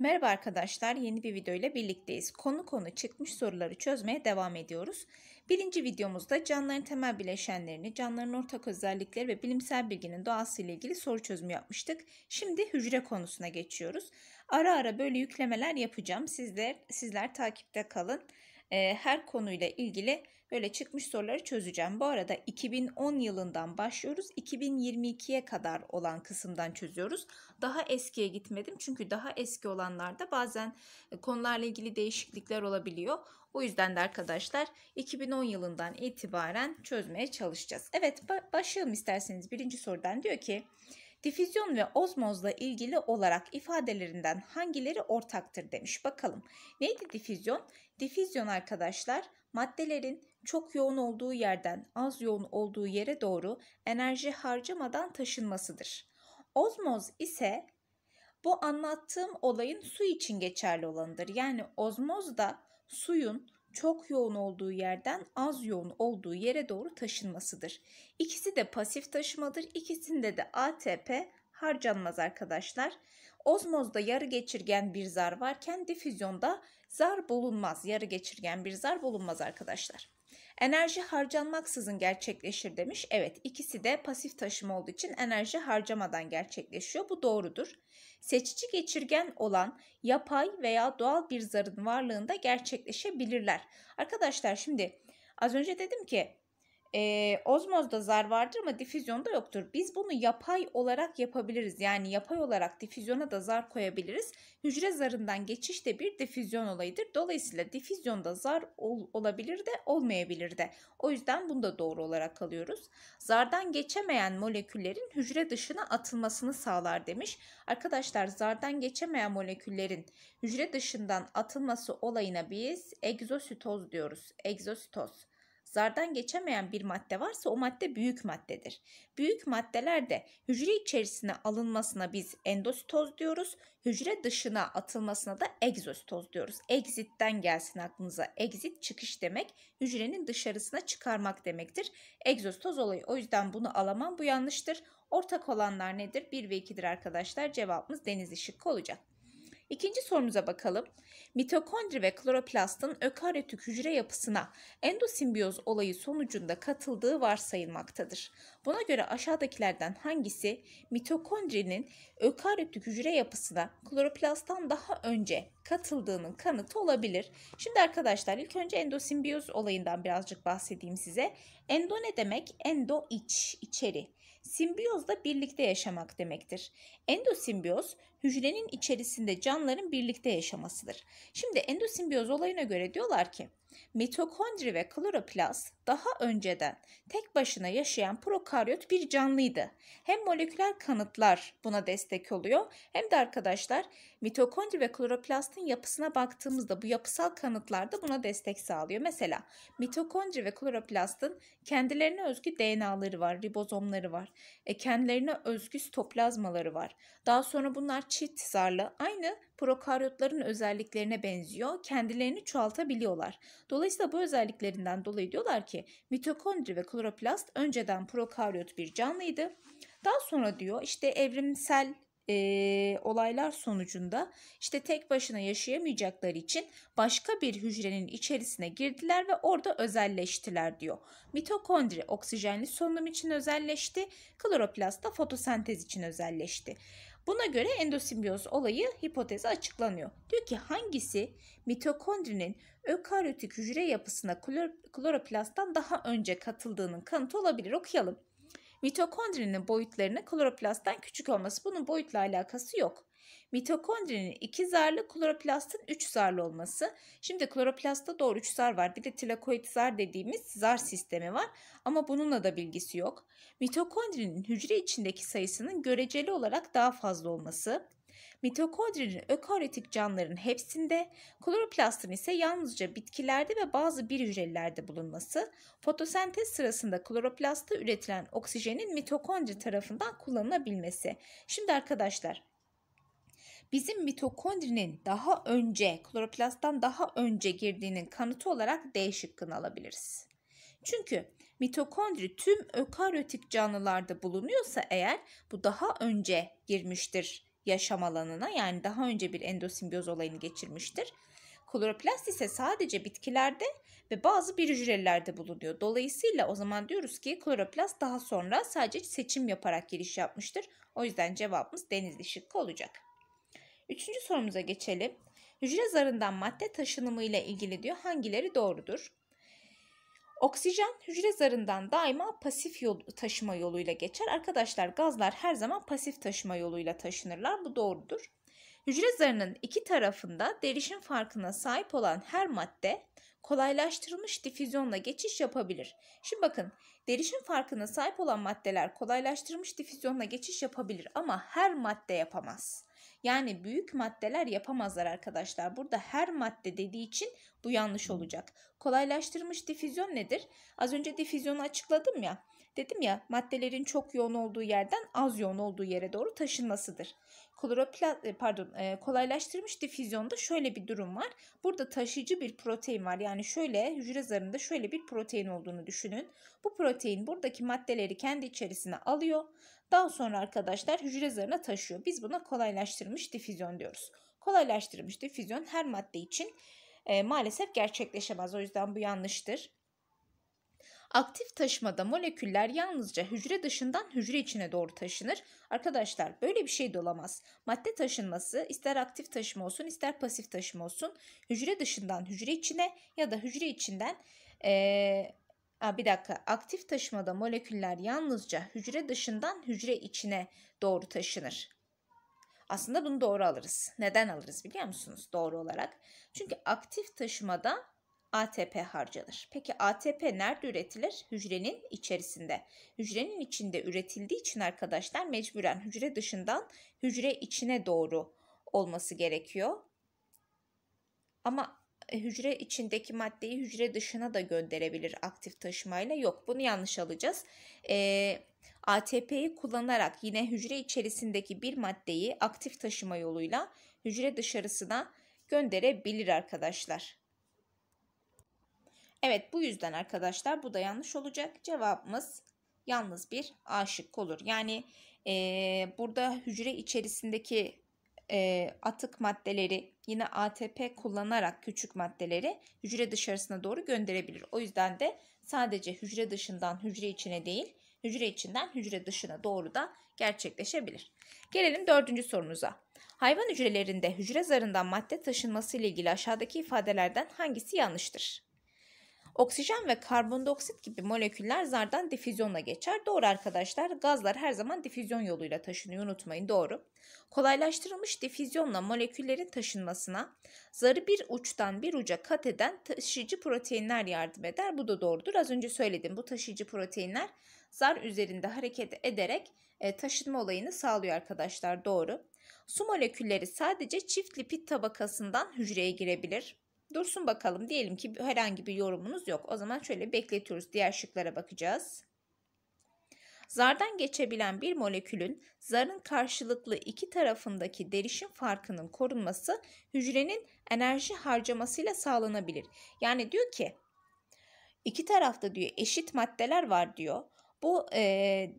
Merhaba arkadaşlar, yeni bir video ile birlikteyiz. Konu konu çıkmış soruları çözmeye devam ediyoruz. Birinci videomuzda canlıların temel bileşenlerini, canlıların ortak özellikleri ve bilimsel bilginin doğası ile ilgili soru çözümü yapmıştık. Şimdi hücre konusuna geçiyoruz. Ara ara böyle yüklemeler yapacağım. Sizler, sizler takipte kalın. Ee, her konuyla ilgili böyle çıkmış soruları çözeceğim. Bu arada 2010 yılından başlıyoruz. 2022'ye kadar olan kısımdan çözüyoruz. Daha eskiye gitmedim çünkü daha eski olanlarda bazen e, konularla ilgili değişiklikler olabiliyor. O yüzden de arkadaşlar 2010 yılından itibaren çözmeye çalışacağız. Evet başlayalım isterseniz birinci sorudan diyor ki Difüzyon ve ozmozla ilgili olarak ifadelerinden hangileri ortaktır demiş. Bakalım. Neydi difüzyon? Difüzyon arkadaşlar maddelerin çok yoğun olduğu yerden az yoğun olduğu yere doğru enerji harcamadan taşınmasıdır. Ozmoz ise bu anlattığım olayın su için geçerli olanıdır. Yani ozmoz da suyun çok yoğun olduğu yerden az yoğun olduğu yere doğru taşınmasıdır. İkisi de pasif taşımadır. İkisinde de ATP harcanmaz arkadaşlar. Ozmozda yarı geçirgen bir zar varken difüzyonda zar bulunmaz. Yarı geçirgen bir zar bulunmaz arkadaşlar. Enerji harcanmaksızın gerçekleşir demiş. Evet ikisi de pasif taşım olduğu için enerji harcamadan gerçekleşiyor. Bu doğrudur. Seçici geçirgen olan yapay veya doğal bir zarın varlığında gerçekleşebilirler. Arkadaşlar şimdi az önce dedim ki e, ozmozda zar vardır ama difüzyonda yoktur. Biz bunu yapay olarak yapabiliriz. Yani yapay olarak difüzyona da zar koyabiliriz. Hücre zarından geçiş de bir difüzyon olayıdır. Dolayısıyla difüzyonda zar ol, olabilir de olmayabilir de. O yüzden bunu da doğru olarak alıyoruz. Zardan geçemeyen moleküllerin hücre dışına atılmasını sağlar demiş. Arkadaşlar zardan geçemeyen moleküllerin hücre dışından atılması olayına biz egzositoz diyoruz. Egzositoz zardan geçemeyen bir madde varsa o madde büyük maddedir. Büyük maddeler de hücre içerisine alınmasına biz endositoz diyoruz. Hücre dışına atılmasına da egzositoz diyoruz. Exit'ten gelsin aklınıza. Exit çıkış demek. Hücrenin dışarısına çıkarmak demektir. Egzositoz olayı. O yüzden bunu alamam. Bu yanlıştır. Ortak olanlar nedir? 1 ve 2'dir arkadaşlar. Cevabımız deniz ışıkkı olacak. İkinci sorumuza bakalım. Mitokondri ve kloroplastın ökaryotik hücre yapısına endosimbiyoz olayı sonucunda katıldığı varsayılmaktadır. Buna göre aşağıdakilerden hangisi mitokondrinin ökaryotik hücre yapısına kloroplasttan daha önce katıldığının kanıtı olabilir? Şimdi arkadaşlar ilk önce endosimbiyoz olayından birazcık bahsedeyim size. Endo ne demek? Endo iç, içeri. Simbiyozda birlikte yaşamak demektir. Endosimbiyoz hücrenin içerisinde canlıların birlikte yaşamasıdır. Şimdi endosimbiyoz olayına göre diyorlar ki mitokondri ve kloroplast daha önceden tek başına yaşayan prokaryot bir canlıydı. Hem moleküler kanıtlar buna destek oluyor hem de arkadaşlar Mitokondri ve kloroplastın yapısına baktığımızda bu yapısal kanıtlar da buna destek sağlıyor. Mesela mitokondri ve kloroplastın kendilerine özgü DNA'ları var, ribozomları var. E, kendilerine özgü stoplazmaları var. Daha sonra bunlar çift zarlı aynı prokaryotların özelliklerine benziyor. Kendilerini çoğaltabiliyorlar. Dolayısıyla bu özelliklerinden dolayı diyorlar ki mitokondri ve kloroplast önceden prokaryot bir canlıydı. Daha sonra diyor işte evrimsel e, olaylar sonucunda işte tek başına yaşayamayacakları için başka bir hücrenin içerisine girdiler ve orada özelleştiler diyor. Mitokondri oksijenli solunum için özelleşti, kloroplast da fotosentez için özelleşti. Buna göre endosimbiyoz olayı hipotezi açıklanıyor. Diyor ki hangisi mitokondrinin ökaryotik hücre yapısına klor kloroplasttan daha önce katıldığının kanıtı olabilir. Okuyalım. Mitokondrinin boyutlarının kloroplasttan küçük olması bunun boyutla alakası yok. Mitokondrinin iki zarlı, kloroplastın üç zarlı olması. Şimdi kloroplastta doğru üç zar var. Bir de tilakoid zar dediğimiz zar sistemi var ama bununla da bilgisi yok. Mitokondrinin hücre içindeki sayısının göreceli olarak daha fazla olması. Mitokondrinin ökaryotik canlıların hepsinde, kloroplastın ise yalnızca bitkilerde ve bazı bir hücrelerde bulunması, fotosentez sırasında kloroplastta üretilen oksijenin mitokondri tarafından kullanılabilmesi. Şimdi arkadaşlar bizim mitokondrinin daha önce kloroplasttan daha önce girdiğinin kanıtı olarak D şıkkını alabiliriz. Çünkü mitokondri tüm ökaryotik canlılarda bulunuyorsa eğer bu daha önce girmiştir yaşam alanına yani daha önce bir endosimbiyoz olayını geçirmiştir. Kloroplast ise sadece bitkilerde ve bazı bir hücrelerde bulunuyor. Dolayısıyla o zaman diyoruz ki kloroplast daha sonra sadece seçim yaparak giriş yapmıştır. O yüzden cevabımız denizli şıkkı olacak. Üçüncü sorumuza geçelim. Hücre zarından madde taşınımı ile ilgili diyor hangileri doğrudur? Oksijen hücre zarından daima pasif yol, taşıma yoluyla geçer. Arkadaşlar gazlar her zaman pasif taşıma yoluyla taşınırlar. Bu doğrudur. Hücre zarının iki tarafında derişim farkına sahip olan her madde kolaylaştırılmış difüzyonla geçiş yapabilir. Şimdi bakın derişim farkına sahip olan maddeler kolaylaştırılmış difüzyonla geçiş yapabilir ama her madde yapamaz. Yani büyük maddeler yapamazlar arkadaşlar. Burada her madde dediği için bu yanlış olacak. Kolaylaştırmış difüzyon nedir? Az önce difüzyonu açıkladım ya. Dedim ya maddelerin çok yoğun olduğu yerden az yoğun olduğu yere doğru taşınmasıdır. Kloropla, e, pardon, e, kolaylaştırmış difüzyonda şöyle bir durum var. Burada taşıyıcı bir protein var. Yani şöyle hücre zarında şöyle bir protein olduğunu düşünün. Bu protein buradaki maddeleri kendi içerisine alıyor. Daha sonra arkadaşlar hücre zarına taşıyor. Biz buna kolaylaştırmış difüzyon diyoruz. Kolaylaştırmış difüzyon her madde için e, maalesef gerçekleşemez. O yüzden bu yanlıştır. Aktif taşımada moleküller yalnızca hücre dışından hücre içine doğru taşınır. Arkadaşlar böyle bir şey de olamaz. Madde taşınması ister aktif taşıma olsun ister pasif taşıma olsun hücre dışından hücre içine ya da hücre içinden e, Aa, bir dakika aktif taşımada moleküller yalnızca hücre dışından hücre içine doğru taşınır. Aslında bunu doğru alırız. Neden alırız biliyor musunuz doğru olarak? Çünkü aktif taşımada ATP harcanır. Peki ATP nerede üretilir? Hücrenin içerisinde. Hücrenin içinde üretildiği için arkadaşlar mecburen hücre dışından hücre içine doğru olması gerekiyor. Ama e, hücre içindeki maddeyi hücre dışına da gönderebilir aktif taşımayla. Yok bunu yanlış alacağız. E, ATP'yi kullanarak yine hücre içerisindeki bir maddeyi aktif taşıma yoluyla hücre dışarısına gönderebilir arkadaşlar. Evet bu yüzden arkadaşlar bu da yanlış olacak. Cevabımız yalnız bir aşık olur. Yani e, burada hücre içerisindeki e, atık maddeleri yine ATP kullanarak küçük maddeleri hücre dışarısına doğru gönderebilir. O yüzden de sadece hücre dışından hücre içine değil hücre içinden hücre dışına doğru da gerçekleşebilir. Gelelim dördüncü sorumuza. Hayvan hücrelerinde hücre zarından madde taşınması ile ilgili aşağıdaki ifadelerden hangisi yanlıştır? Oksijen ve karbondioksit gibi moleküller zardan difüzyonla geçer. Doğru arkadaşlar gazlar her zaman difüzyon yoluyla taşınıyor unutmayın doğru. Kolaylaştırılmış difüzyonla moleküllerin taşınmasına zarı bir uçtan bir uca kat eden taşıyıcı proteinler yardım eder. Bu da doğrudur. Az önce söyledim bu taşıyıcı proteinler zar üzerinde hareket ederek e, taşınma olayını sağlıyor arkadaşlar doğru. Su molekülleri sadece çift lipid tabakasından hücreye girebilir. Dursun bakalım. Diyelim ki herhangi bir yorumunuz yok. O zaman şöyle bekletiyoruz. Diğer şıklara bakacağız. Zardan geçebilen bir molekülün zarın karşılıklı iki tarafındaki derişim farkının korunması hücrenin enerji harcamasıyla sağlanabilir. Yani diyor ki iki tarafta diyor eşit maddeler var diyor. Bu e,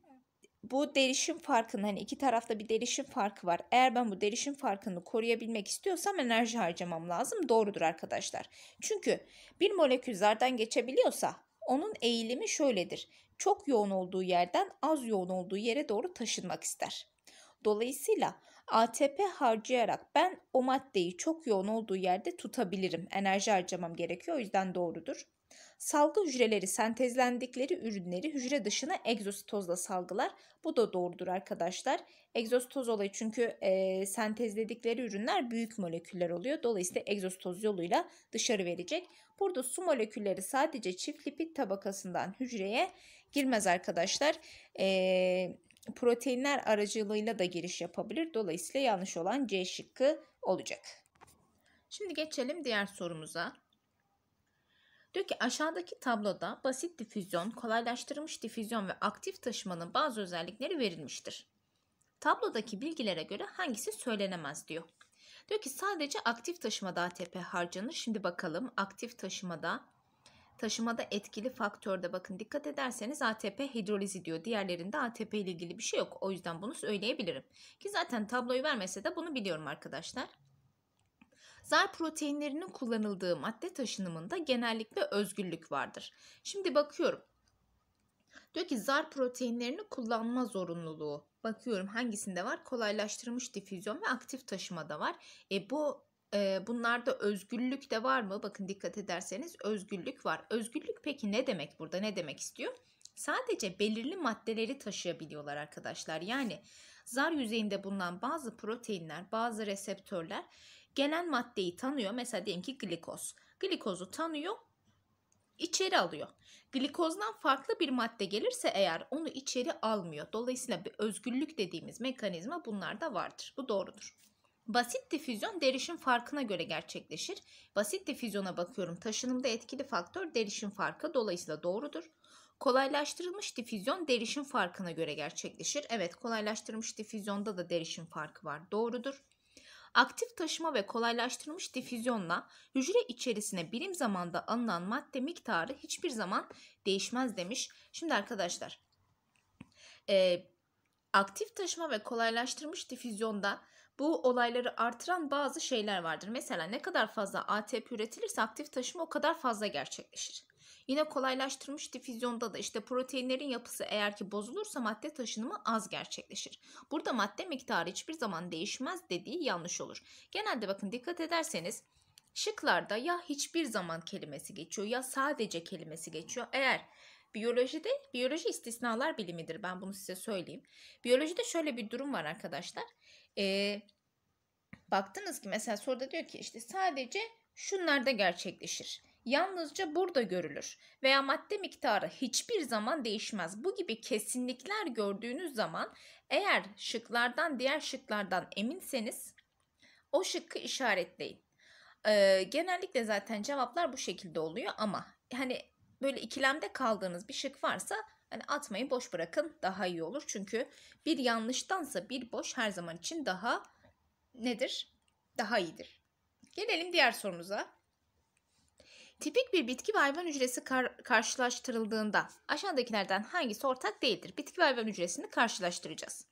bu derişim farkının hani iki tarafta bir derişim farkı var. Eğer ben bu derişim farkını koruyabilmek istiyorsam enerji harcamam lazım. Doğrudur arkadaşlar. Çünkü bir molekül zardan geçebiliyorsa onun eğilimi şöyledir. Çok yoğun olduğu yerden az yoğun olduğu yere doğru taşınmak ister. Dolayısıyla ATP harcayarak ben o maddeyi çok yoğun olduğu yerde tutabilirim. Enerji harcamam gerekiyor o yüzden doğrudur. Salgı hücreleri sentezlendikleri ürünleri hücre dışına egzostozla salgılar. Bu da doğrudur arkadaşlar. Egzostoz olayı çünkü e, sentezledikleri ürünler büyük moleküller oluyor. Dolayısıyla egzostoz yoluyla dışarı verecek. Burada su molekülleri sadece çift lipid tabakasından hücreye girmez arkadaşlar. E, proteinler aracılığıyla da giriş yapabilir. Dolayısıyla yanlış olan C şıkkı olacak. Şimdi geçelim diğer sorumuza. Diyor ki aşağıdaki tabloda basit difüzyon, kolaylaştırılmış difüzyon ve aktif taşımanın bazı özellikleri verilmiştir. Tablodaki bilgilere göre hangisi söylenemez diyor. Diyor ki sadece aktif taşımada ATP harcanır. Şimdi bakalım aktif taşımada taşımada etkili faktörde bakın dikkat ederseniz ATP hidrolizi diyor. Diğerlerinde ATP ile ilgili bir şey yok. O yüzden bunu söyleyebilirim. Ki zaten tabloyu vermese de bunu biliyorum arkadaşlar. Zar proteinlerinin kullanıldığı madde taşınımında genellikle özgürlük vardır. Şimdi bakıyorum. Diyor ki zar proteinlerini kullanma zorunluluğu. Bakıyorum hangisinde var? Kolaylaştırılmış difüzyon ve aktif taşımada var. E bu e, bunlarda özgürlük de var mı? Bakın dikkat ederseniz özgürlük var. Özgürlük peki ne demek burada? Ne demek istiyor? Sadece belirli maddeleri taşıyabiliyorlar arkadaşlar. Yani zar yüzeyinde bulunan bazı proteinler, bazı reseptörler Gelen maddeyi tanıyor. Mesela diyelim ki glikoz. Glikozu tanıyor, içeri alıyor. Glikozdan farklı bir madde gelirse eğer onu içeri almıyor. Dolayısıyla bir özgürlük dediğimiz mekanizma bunlarda vardır. Bu doğrudur. Basit difüzyon derişim farkına göre gerçekleşir. Basit difüzyona bakıyorum. Taşınımda etkili faktör derişim farkı dolayısıyla doğrudur. Kolaylaştırılmış difüzyon derişim farkına göre gerçekleşir. Evet kolaylaştırılmış difüzyonda da derişim farkı var. Doğrudur. Aktif taşıma ve kolaylaştırılmış difüzyonla hücre içerisine birim zamanda alınan madde miktarı hiçbir zaman değişmez demiş. Şimdi arkadaşlar e, aktif taşıma ve kolaylaştırılmış difüzyonda bu olayları artıran bazı şeyler vardır. Mesela ne kadar fazla ATP üretilirse aktif taşıma o kadar fazla gerçekleşir. Yine kolaylaştırmış difüzyonda da işte proteinlerin yapısı eğer ki bozulursa madde taşınımı az gerçekleşir. Burada madde miktarı hiçbir zaman değişmez dediği yanlış olur. Genelde bakın dikkat ederseniz şıklarda ya hiçbir zaman kelimesi geçiyor ya sadece kelimesi geçiyor. Eğer Biyolojide, biyoloji istisnalar bilimidir. Ben bunu size söyleyeyim. Biyolojide şöyle bir durum var arkadaşlar. Ee, baktınız ki mesela soruda diyor ki işte sadece şunlarda gerçekleşir yalnızca burada görülür veya madde miktarı hiçbir zaman değişmez. Bu gibi kesinlikler gördüğünüz zaman eğer şıklardan diğer şıklardan eminseniz o şıkkı işaretleyin. Ee, genellikle zaten cevaplar bu şekilde oluyor ama hani böyle ikilemde kaldığınız bir şık varsa hani atmayı boş bırakın daha iyi olur. Çünkü bir yanlıştansa bir boş her zaman için daha nedir? Daha iyidir. Gelelim diğer sorumuza. Tipik bir bitki ve hayvan hücresi kar- karşılaştırıldığında aşağıdakilerden hangisi ortak değildir? Bitki ve hayvan hücresini karşılaştıracağız.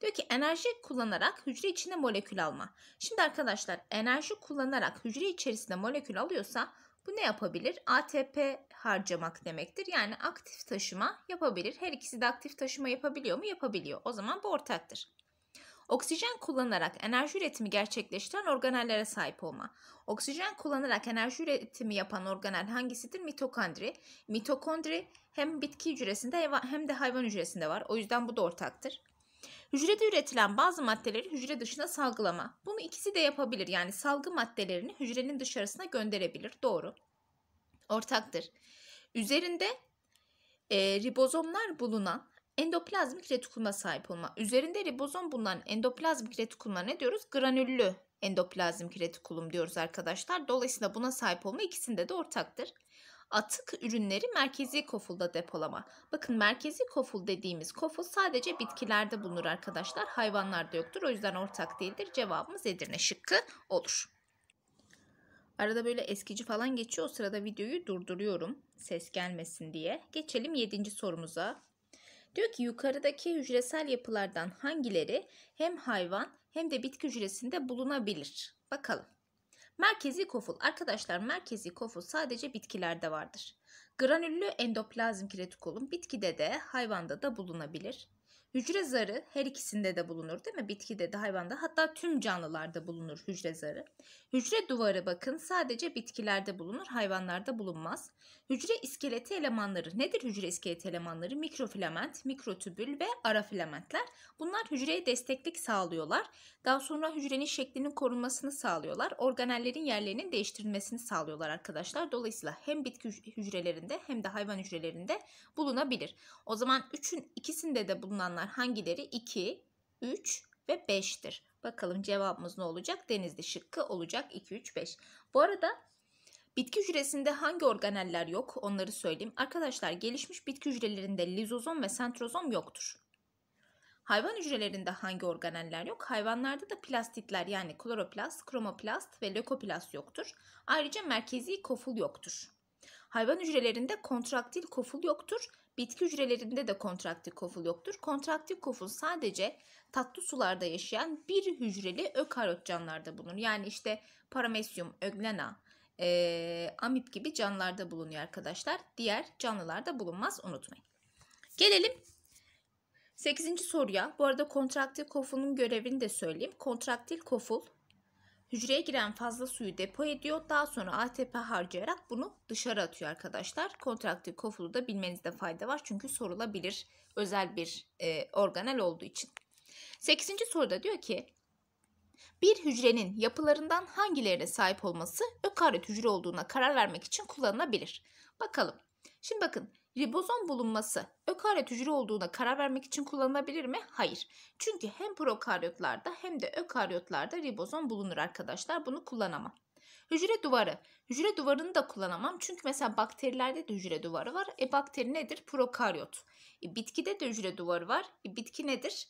Diyor ki enerji kullanarak hücre içine molekül alma. Şimdi arkadaşlar enerji kullanarak hücre içerisinde molekül alıyorsa bu ne yapabilir? ATP harcamak demektir. Yani aktif taşıma yapabilir. Her ikisi de aktif taşıma yapabiliyor mu? Yapabiliyor. O zaman bu ortaktır. Oksijen kullanarak enerji üretimi gerçekleştiren organellere sahip olma. Oksijen kullanarak enerji üretimi yapan organel hangisidir? Mitokondri. Mitokondri hem bitki hücresinde hem de hayvan hücresinde var. O yüzden bu da ortaktır. Hücrede üretilen bazı maddeleri hücre dışına salgılama. Bunu ikisi de yapabilir. Yani salgı maddelerini hücrenin dışarısına gönderebilir. Doğru. Ortaktır. Üzerinde e, ribozomlar bulunan endoplazmik retikuluma sahip olma. Üzerinde ribozom bulunan endoplazmik retikuluma ne diyoruz? Granüllü endoplazmik retikulum diyoruz arkadaşlar. Dolayısıyla buna sahip olma ikisinde de ortaktır. Atık ürünleri merkezi kofulda depolama. Bakın merkezi koful dediğimiz koful sadece bitkilerde bulunur arkadaşlar. Hayvanlarda yoktur. O yüzden ortak değildir. Cevabımız Edirne şıkkı olur. Arada böyle eskici falan geçiyor. O sırada videoyu durduruyorum ses gelmesin diye. Geçelim 7. sorumuza. Diyor ki yukarıdaki hücresel yapılardan hangileri hem hayvan hem de bitki hücresinde bulunabilir? Bakalım. Merkezi koful. Arkadaşlar merkezi koful sadece bitkilerde vardır. Granüllü endoplazmik retikulum bitkide de hayvanda da bulunabilir. Hücre zarı her ikisinde de bulunur değil mi? Bitkide de hayvanda hatta tüm canlılarda bulunur hücre zarı. Hücre duvarı bakın sadece bitkilerde bulunur hayvanlarda bulunmaz. Hücre iskeleti elemanları nedir hücre iskeleti elemanları? Mikrofilament, mikrotübül ve arafilamentler. Bunlar hücreye desteklik sağlıyorlar. Daha sonra hücrenin şeklinin korunmasını sağlıyorlar. Organellerin yerlerinin değiştirilmesini sağlıyorlar arkadaşlar. Dolayısıyla hem bitki hücrelerinde hem de hayvan hücrelerinde bulunabilir. O zaman üçün ikisinde de bulunanlar olanlar hangileri? 2, 3 ve 5'tir. Bakalım cevabımız ne olacak? Denizli şıkkı olacak 2, 3, 5. Bu arada bitki hücresinde hangi organeller yok onları söyleyeyim. Arkadaşlar gelişmiş bitki hücrelerinde lizozom ve sentrozom yoktur. Hayvan hücrelerinde hangi organeller yok? Hayvanlarda da plastitler yani kloroplast, kromoplast ve lökoplast yoktur. Ayrıca merkezi koful yoktur. Hayvan hücrelerinde kontraktil koful yoktur. Bitki hücrelerinde de kontraktif koful yoktur. Kontraktif koful sadece tatlı sularda yaşayan bir hücreli ökaryot canlılarda bulunur. Yani işte paramesyum, öglena, e, amip gibi canlılarda bulunuyor arkadaşlar. Diğer canlılarda bulunmaz unutmayın. Gelelim 8. soruya. Bu arada kontraktil kofulun görevini de söyleyeyim. Kontraktil koful hücreye giren fazla suyu depo ediyor. Daha sonra ATP harcayarak bunu dışarı atıyor arkadaşlar. Kontraktif kofulu da bilmenizde fayda var. Çünkü sorulabilir özel bir e, organel olduğu için. 8. soruda diyor ki bir hücrenin yapılarından hangilerine sahip olması ökaryot hücre olduğuna karar vermek için kullanılabilir. Bakalım. Şimdi bakın Ribozom bulunması ökaryot hücre olduğuna karar vermek için kullanılabilir mi? Hayır. Çünkü hem prokaryotlarda hem de ökaryotlarda ribozom bulunur arkadaşlar. Bunu kullanamam. Hücre duvarı. Hücre duvarını da kullanamam. Çünkü mesela bakterilerde de hücre duvarı var. E bakteri nedir? Prokaryot. E, bitkide de hücre duvarı var. E, bitki nedir?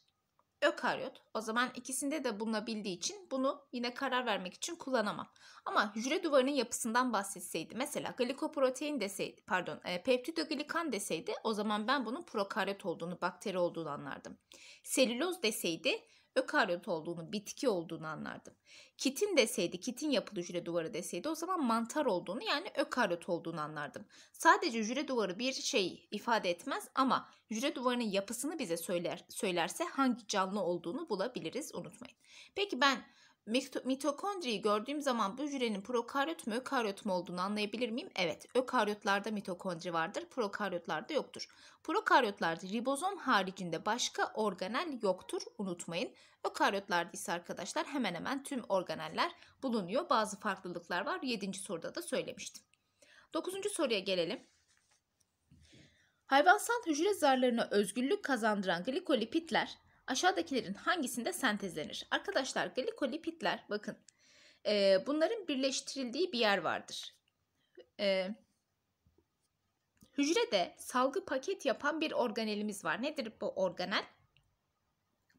ökaryot. O zaman ikisinde de bulunabildiği için bunu yine karar vermek için kullanamam. Ama hücre duvarının yapısından bahsetseydi mesela glikoprotein deseydi pardon e, peptidoglikan deseydi o zaman ben bunun prokaryot olduğunu bakteri olduğunu anlardım. Selüloz deseydi ökaryot olduğunu, bitki olduğunu anlardım. Kitin deseydi, kitin yapılı jüre duvarı deseydi o zaman mantar olduğunu yani ökaryot olduğunu anlardım. Sadece jüre duvarı bir şey ifade etmez ama jüre duvarının yapısını bize söyler, söylerse hangi canlı olduğunu bulabiliriz unutmayın. Peki ben Mitokondriyi gördüğüm zaman bu hücrenin prokaryot mu ökaryot mu olduğunu anlayabilir miyim? Evet, ökaryotlarda mitokondri vardır, prokaryotlarda yoktur. Prokaryotlarda ribozom haricinde başka organel yoktur, unutmayın. Ökaryotlarda ise arkadaşlar hemen hemen tüm organeller bulunuyor. Bazı farklılıklar var. 7. soruda da söylemiştim. 9. soruya gelelim. Hayvansal hücre zarlarına özgürlük kazandıran glikolipitler aşağıdakilerin hangisinde sentezlenir? Arkadaşlar glikolipitler bakın e, bunların birleştirildiği bir yer vardır. E, hücrede salgı paket yapan bir organelimiz var. Nedir bu organel?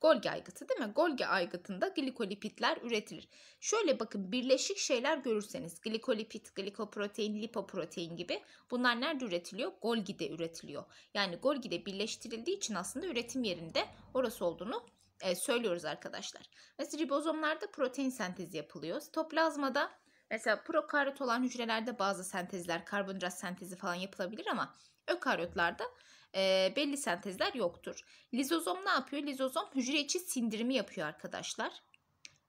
Golgi aygıtı değil mi? Golgi aygıtında glikolipitler üretilir. Şöyle bakın birleşik şeyler görürseniz glikolipit, glikoprotein, lipoprotein gibi bunlar nerede üretiliyor? Golgi'de üretiliyor. Yani Golgi'de birleştirildiği için aslında üretim yerinde orası olduğunu e, söylüyoruz arkadaşlar. Mesela ribozomlarda protein sentezi yapılıyor. Sitoplazmada mesela prokaryot olan hücrelerde bazı sentezler, karbonhidrat sentezi falan yapılabilir ama ökaryotlarda e, belli sentezler yoktur. Lizozom ne yapıyor? Lizozom hücre içi sindirimi yapıyor arkadaşlar.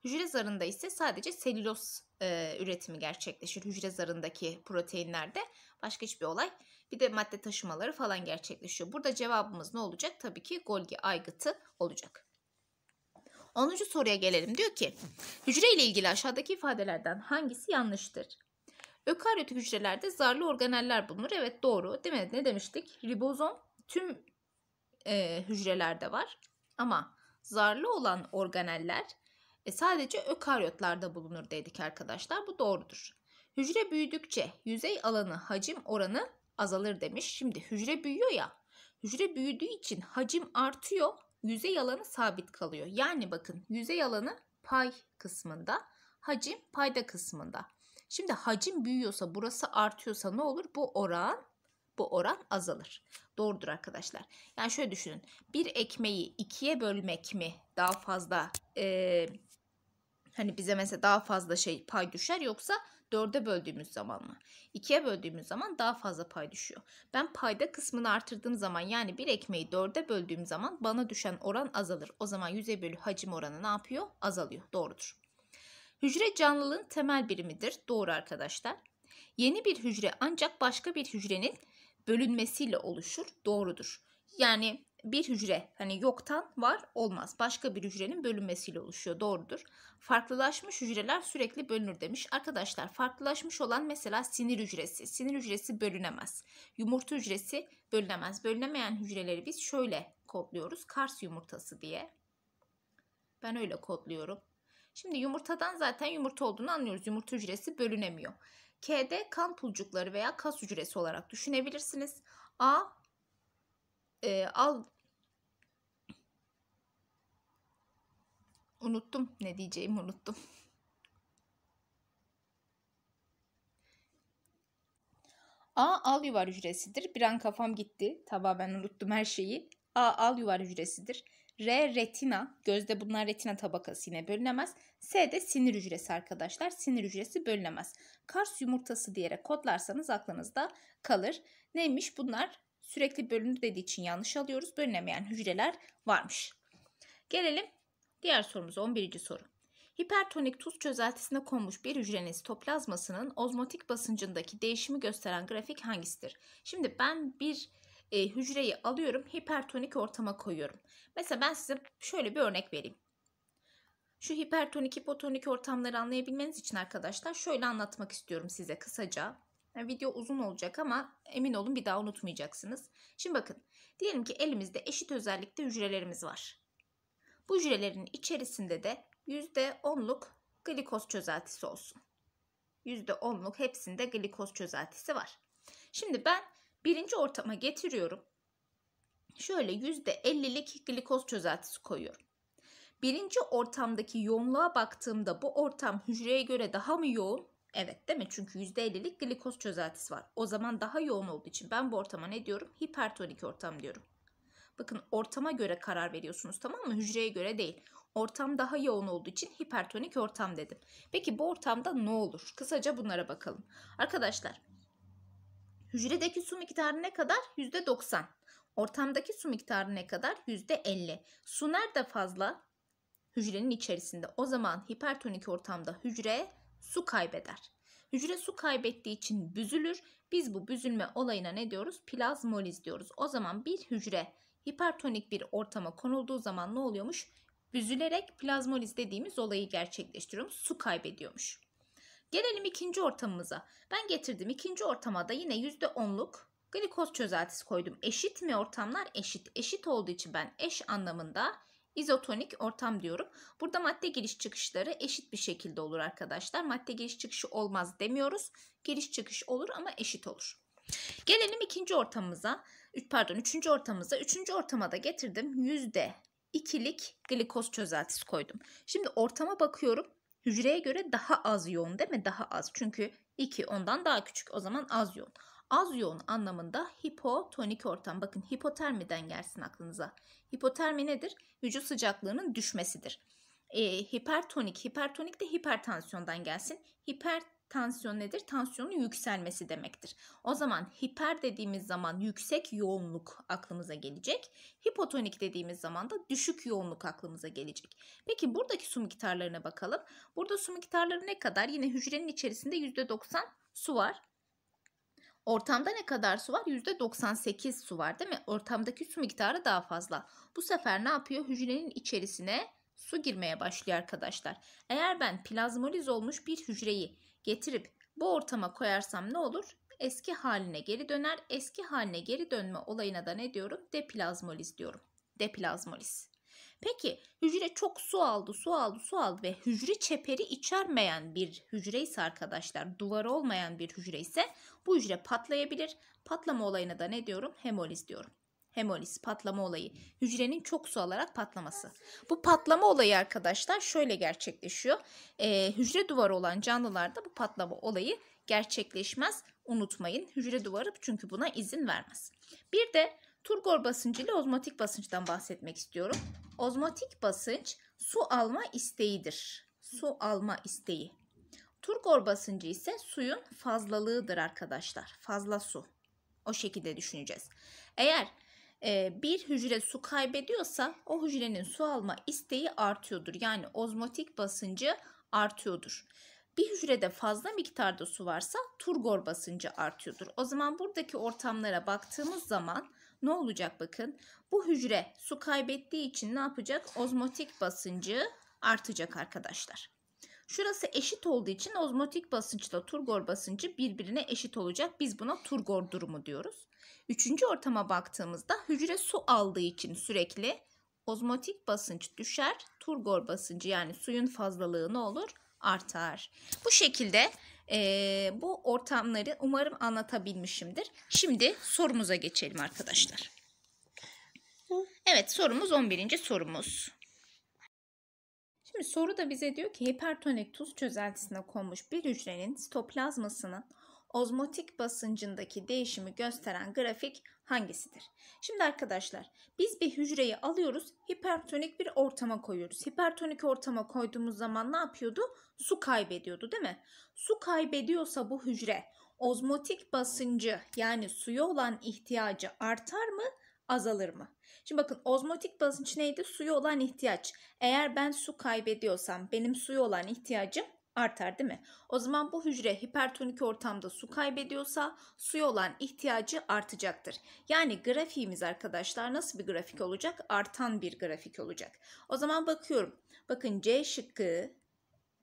Hücre zarında ise sadece selüloz e, üretimi gerçekleşir. Hücre zarındaki proteinlerde başka hiçbir olay. Bir de madde taşımaları falan gerçekleşiyor. Burada cevabımız ne olacak? Tabii ki Golgi aygıtı olacak. 10. soruya gelelim. Diyor ki hücre ile ilgili aşağıdaki ifadelerden hangisi yanlıştır? Ökaryot hücrelerde zarlı organeller bulunur. Evet doğru. Değil mi? Ne demiştik? Ribozom tüm e, hücrelerde var ama zarlı olan organeller e, sadece ökaryotlarda bulunur dedik arkadaşlar. Bu doğrudur. Hücre büyüdükçe yüzey alanı hacim oranı azalır demiş. Şimdi hücre büyüyor ya. Hücre büyüdüğü için hacim artıyor. Yüzey alanı sabit kalıyor. Yani bakın yüzey alanı pay kısmında, hacim payda kısmında. Şimdi hacim büyüyorsa, burası artıyorsa ne olur? Bu oran bu oran azalır. Doğrudur arkadaşlar. Yani şöyle düşünün. Bir ekmeği ikiye bölmek mi daha fazla e, hani bize mesela daha fazla şey pay düşer yoksa dörde böldüğümüz zaman mı? İkiye böldüğümüz zaman daha fazla pay düşüyor. Ben payda kısmını artırdığım zaman yani bir ekmeği dörde böldüğüm zaman bana düşen oran azalır. O zaman yüze bölü hacim oranı ne yapıyor? Azalıyor. Doğrudur. Hücre canlılığın temel birimidir. Doğru arkadaşlar. Yeni bir hücre ancak başka bir hücrenin bölünmesiyle oluşur. Doğrudur. Yani bir hücre hani yoktan var olmaz. Başka bir hücrenin bölünmesiyle oluşuyor. Doğrudur. Farklılaşmış hücreler sürekli bölünür demiş. Arkadaşlar farklılaşmış olan mesela sinir hücresi. Sinir hücresi bölünemez. Yumurta hücresi bölünemez. Bölünemeyen hücreleri biz şöyle kodluyoruz. Kars yumurtası diye. Ben öyle kodluyorum. Şimdi yumurtadan zaten yumurta olduğunu anlıyoruz. Yumurta hücresi bölünemiyor. K'de kan pulcukları veya kas hücresi olarak düşünebilirsiniz. A e, al unuttum ne diyeceğimi unuttum. A al yuvar hücresidir. Bir an kafam gitti. Tamamen unuttum her şeyi. A al yuvar hücresidir. R retina, gözde bunlar retina tabakası yine bölünemez. S de sinir hücresi arkadaşlar. Sinir hücresi bölünemez. Kars yumurtası diyerek kodlarsanız aklınızda kalır. Neymiş bunlar? Sürekli bölündü dediği için yanlış alıyoruz. Bölünemeyen hücreler varmış. Gelelim diğer sorumuz 11. soru. Hipertonik tuz çözeltisine konmuş bir hücrenin sitoplazmasının ozmotik basıncındaki değişimi gösteren grafik hangisidir? Şimdi ben bir e, hücreyi alıyorum hipertonik ortama koyuyorum. Mesela ben size şöyle bir örnek vereyim. Şu hipertonik hipotonik ortamları anlayabilmeniz için arkadaşlar şöyle anlatmak istiyorum size kısaca. Yani video uzun olacak ama emin olun bir daha unutmayacaksınız. Şimdi bakın diyelim ki elimizde eşit özellikte hücrelerimiz var. Bu hücrelerin içerisinde de %10'luk glikoz çözeltisi olsun. %10'luk hepsinde glikoz çözeltisi var. Şimdi ben birinci ortama getiriyorum. Şöyle %50'lik glikoz çözeltisi koyuyorum. Birinci ortamdaki yoğunluğa baktığımda bu ortam hücreye göre daha mı yoğun? Evet değil mi? Çünkü %50'lik glikoz çözeltisi var. O zaman daha yoğun olduğu için ben bu ortama ne diyorum? Hipertonik ortam diyorum. Bakın ortama göre karar veriyorsunuz tamam mı? Hücreye göre değil. Ortam daha yoğun olduğu için hipertonik ortam dedim. Peki bu ortamda ne olur? Kısaca bunlara bakalım. Arkadaşlar Hücredeki su miktarı ne kadar? %90. Ortamdaki su miktarı ne kadar? %50. Su nerede fazla? Hücrenin içerisinde. O zaman hipertonik ortamda hücre su kaybeder. Hücre su kaybettiği için büzülür. Biz bu büzülme olayına ne diyoruz? Plazmoliz diyoruz. O zaman bir hücre hipertonik bir ortama konulduğu zaman ne oluyormuş? Büzülerek plazmoliz dediğimiz olayı gerçekleştiriyormuş. Su kaybediyormuş. Gelelim ikinci ortamımıza. Ben getirdim ikinci ortama da yine %10'luk glikoz çözeltisi koydum. Eşit mi ortamlar? Eşit. Eşit olduğu için ben eş anlamında izotonik ortam diyorum. Burada madde giriş çıkışları eşit bir şekilde olur arkadaşlar. Madde giriş çıkışı olmaz demiyoruz. Giriş çıkış olur ama eşit olur. Gelelim ikinci ortamımıza. Pardon üçüncü ortamımıza. Üçüncü ortama da getirdim. Yüzde ikilik glikoz çözeltisi koydum. Şimdi ortama bakıyorum hücreye göre daha az yoğun değil mi? Daha az. Çünkü 2 ondan daha küçük. O zaman az yoğun. Az yoğun anlamında hipotonik ortam. Bakın hipotermiden gelsin aklınıza. Hipotermi nedir? Vücut sıcaklığının düşmesidir. E, hipertonik, hipertonik de hipertansiyondan gelsin. Hiper tansiyon nedir? Tansiyonun yükselmesi demektir. O zaman hiper dediğimiz zaman yüksek yoğunluk aklımıza gelecek. Hipotonik dediğimiz zaman da düşük yoğunluk aklımıza gelecek. Peki buradaki su miktarlarına bakalım. Burada su miktarları ne kadar? Yine hücrenin içerisinde %90 su var. Ortamda ne kadar su var? %98 su var değil mi? Ortamdaki su miktarı daha fazla. Bu sefer ne yapıyor? Hücrenin içerisine su girmeye başlıyor arkadaşlar. Eğer ben plazmoliz olmuş bir hücreyi getirip bu ortama koyarsam ne olur? Eski haline geri döner. Eski haline geri dönme olayına da ne diyorum? Deplazmoliz diyorum. Deplazmoliz. Peki hücre çok su aldı, su aldı, su aldı ve hücre çeperi içermeyen bir hücre ise arkadaşlar, duvarı olmayan bir hücre ise bu hücre patlayabilir. Patlama olayına da ne diyorum? Hemoliz diyorum hemoliz patlama olayı. Hücrenin çok su alarak patlaması. Bu patlama olayı arkadaşlar şöyle gerçekleşiyor. Ee, hücre duvarı olan canlılarda bu patlama olayı gerçekleşmez. Unutmayın hücre duvarı çünkü buna izin vermez. Bir de turgor basıncı ile ozmotik basınçtan bahsetmek istiyorum. Ozmotik basınç su alma isteğidir. Su alma isteği. Turgor basıncı ise suyun fazlalığıdır arkadaşlar. Fazla su. O şekilde düşüneceğiz. Eğer e, bir hücre su kaybediyorsa o hücrenin su alma isteği artıyordur. Yani ozmotik basıncı artıyordur. Bir hücrede fazla miktarda su varsa turgor basıncı artıyordur. O zaman buradaki ortamlara baktığımız zaman ne olacak bakın. Bu hücre su kaybettiği için ne yapacak? Ozmotik basıncı artacak arkadaşlar. Şurası eşit olduğu için ozmotik basınçla turgor basıncı birbirine eşit olacak. Biz buna turgor durumu diyoruz. Üçüncü ortama baktığımızda hücre su aldığı için sürekli ozmotik basınç düşer, turgor basıncı yani suyun fazlalığı ne olur? Artar. Bu şekilde e, bu ortamları umarım anlatabilmişimdir. Şimdi sorumuza geçelim arkadaşlar. Evet sorumuz 11. sorumuz. Şimdi soru da bize diyor ki hipertonik tuz çözeltisine konmuş bir hücrenin sitoplazmasının ozmotik basıncındaki değişimi gösteren grafik hangisidir? Şimdi arkadaşlar biz bir hücreyi alıyoruz hipertonik bir ortama koyuyoruz. Hipertonik ortama koyduğumuz zaman ne yapıyordu? Su kaybediyordu değil mi? Su kaybediyorsa bu hücre ozmotik basıncı yani suya olan ihtiyacı artar mı azalır mı? Şimdi bakın ozmotik basınç neydi? Suya olan ihtiyaç. Eğer ben su kaybediyorsam benim suya olan ihtiyacım artar değil mi? O zaman bu hücre hipertonik ortamda su kaybediyorsa suya olan ihtiyacı artacaktır. Yani grafiğimiz arkadaşlar nasıl bir grafik olacak? Artan bir grafik olacak. O zaman bakıyorum. Bakın C şıkkı,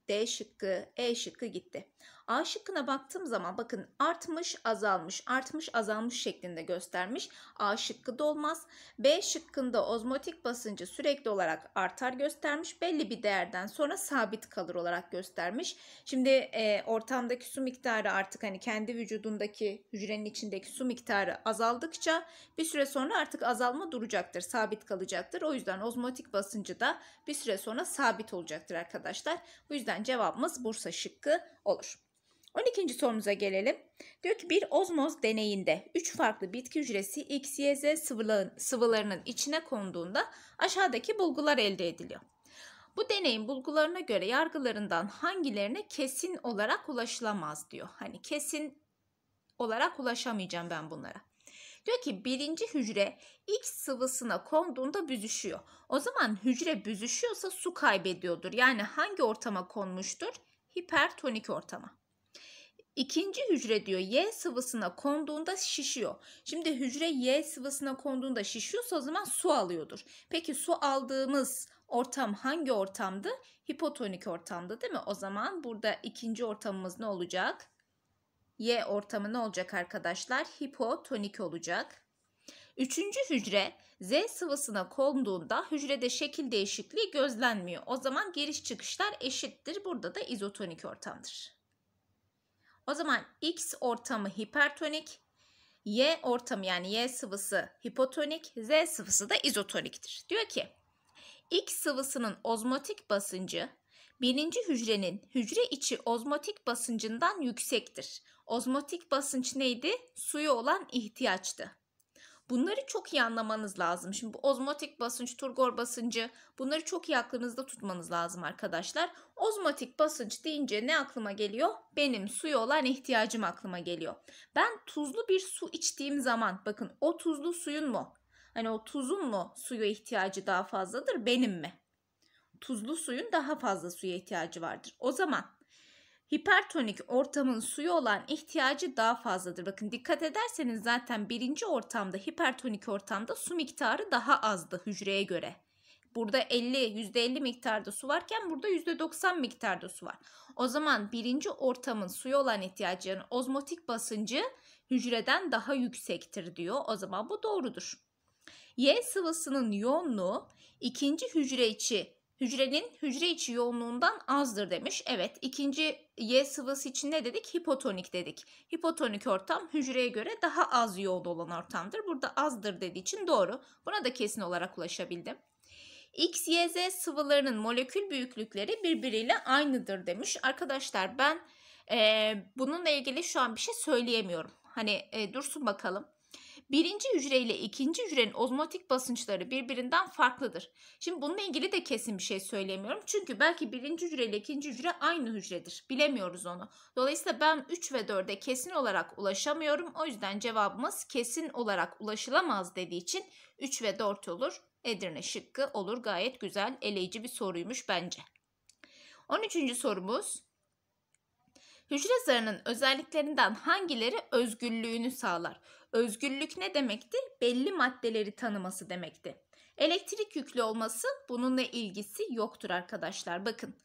D şıkkı, E şıkkı gitti. A şıkkına baktığım zaman bakın artmış azalmış artmış azalmış şeklinde göstermiş. A şıkkı da olmaz. B şıkkında ozmotik basıncı sürekli olarak artar göstermiş. Belli bir değerden sonra sabit kalır olarak göstermiş. Şimdi e, ortamdaki su miktarı artık hani kendi vücudundaki hücrenin içindeki su miktarı azaldıkça bir süre sonra artık azalma duracaktır. Sabit kalacaktır. O yüzden ozmotik basıncı da bir süre sonra sabit olacaktır arkadaşlar. Bu yüzden cevabımız Bursa şıkkı olur. 12. sorumuza gelelim. Diyor ki bir ozmoz deneyinde 3 farklı bitki hücresi X, Y, Z sıvıların, sıvılarının içine konduğunda aşağıdaki bulgular elde ediliyor. Bu deneyin bulgularına göre yargılarından hangilerine kesin olarak ulaşılamaz diyor. Hani kesin olarak ulaşamayacağım ben bunlara. Diyor ki birinci hücre X sıvısına konduğunda büzüşüyor. O zaman hücre büzüşüyorsa su kaybediyordur. Yani hangi ortama konmuştur? Hipertonik ortama. İkinci hücre diyor Y sıvısına konduğunda şişiyor. Şimdi hücre Y sıvısına konduğunda şişiyorsa o zaman su alıyordur. Peki su aldığımız ortam hangi ortamdı? Hipotonik ortamdı değil mi? O zaman burada ikinci ortamımız ne olacak? Y ortamı ne olacak arkadaşlar? Hipotonik olacak. Üçüncü hücre Z sıvısına konduğunda hücrede şekil değişikliği gözlenmiyor. O zaman giriş çıkışlar eşittir. Burada da izotonik ortamdır. O zaman X ortamı hipertonik, Y ortamı yani Y sıvısı hipotonik, Z sıvısı da izotoniktir. Diyor ki X sıvısının ozmotik basıncı birinci hücrenin hücre içi ozmotik basıncından yüksektir. Ozmotik basınç neydi? Suyu olan ihtiyaçtı. Bunları çok iyi anlamanız lazım. Şimdi bu ozmotik basınç, turgor basıncı bunları çok iyi aklınızda tutmanız lazım arkadaşlar. Ozmotik basınç deyince ne aklıma geliyor? Benim suya olan ihtiyacım aklıma geliyor. Ben tuzlu bir su içtiğim zaman bakın o tuzlu suyun mu? Hani o tuzun mu suya ihtiyacı daha fazladır benim mi? Tuzlu suyun daha fazla suya ihtiyacı vardır. O zaman hipertonik ortamın suyu olan ihtiyacı daha fazladır. Bakın dikkat ederseniz zaten birinci ortamda hipertonik ortamda su miktarı daha azdı hücreye göre. Burada 50 %50 miktarda su varken burada %90 miktarda su var. O zaman birinci ortamın suyu olan ihtiyacının yani ozmotik basıncı hücreden daha yüksektir diyor. O zaman bu doğrudur. Y sıvısının yoğunluğu ikinci hücre içi hücrenin hücre içi yoğunluğundan azdır demiş. Evet ikinci Y sıvısı için ne dedik? Hipotonik dedik. Hipotonik ortam hücreye göre daha az yoğun olan ortamdır. Burada azdır dediği için doğru. Buna da kesin olarak ulaşabildim. X, Y, Z sıvılarının molekül büyüklükleri birbiriyle aynıdır demiş. Arkadaşlar ben e, bununla ilgili şu an bir şey söyleyemiyorum. Hani e, dursun bakalım. Birinci hücre ile ikinci hücrenin ozmotik basınçları birbirinden farklıdır. Şimdi bununla ilgili de kesin bir şey söylemiyorum. Çünkü belki birinci hücre ile ikinci hücre aynı hücredir. Bilemiyoruz onu. Dolayısıyla ben 3 ve 4'e kesin olarak ulaşamıyorum. O yüzden cevabımız kesin olarak ulaşılamaz dediği için 3 ve 4 olur. Edirne şıkkı olur. Gayet güzel, eleyici bir soruymuş bence. 13. sorumuz. Hücre zarının özelliklerinden hangileri özgürlüğünü sağlar? Özgürlük ne demekti? Belli maddeleri tanıması demekti. Elektrik yüklü olması bununla ilgisi yoktur arkadaşlar. Bakın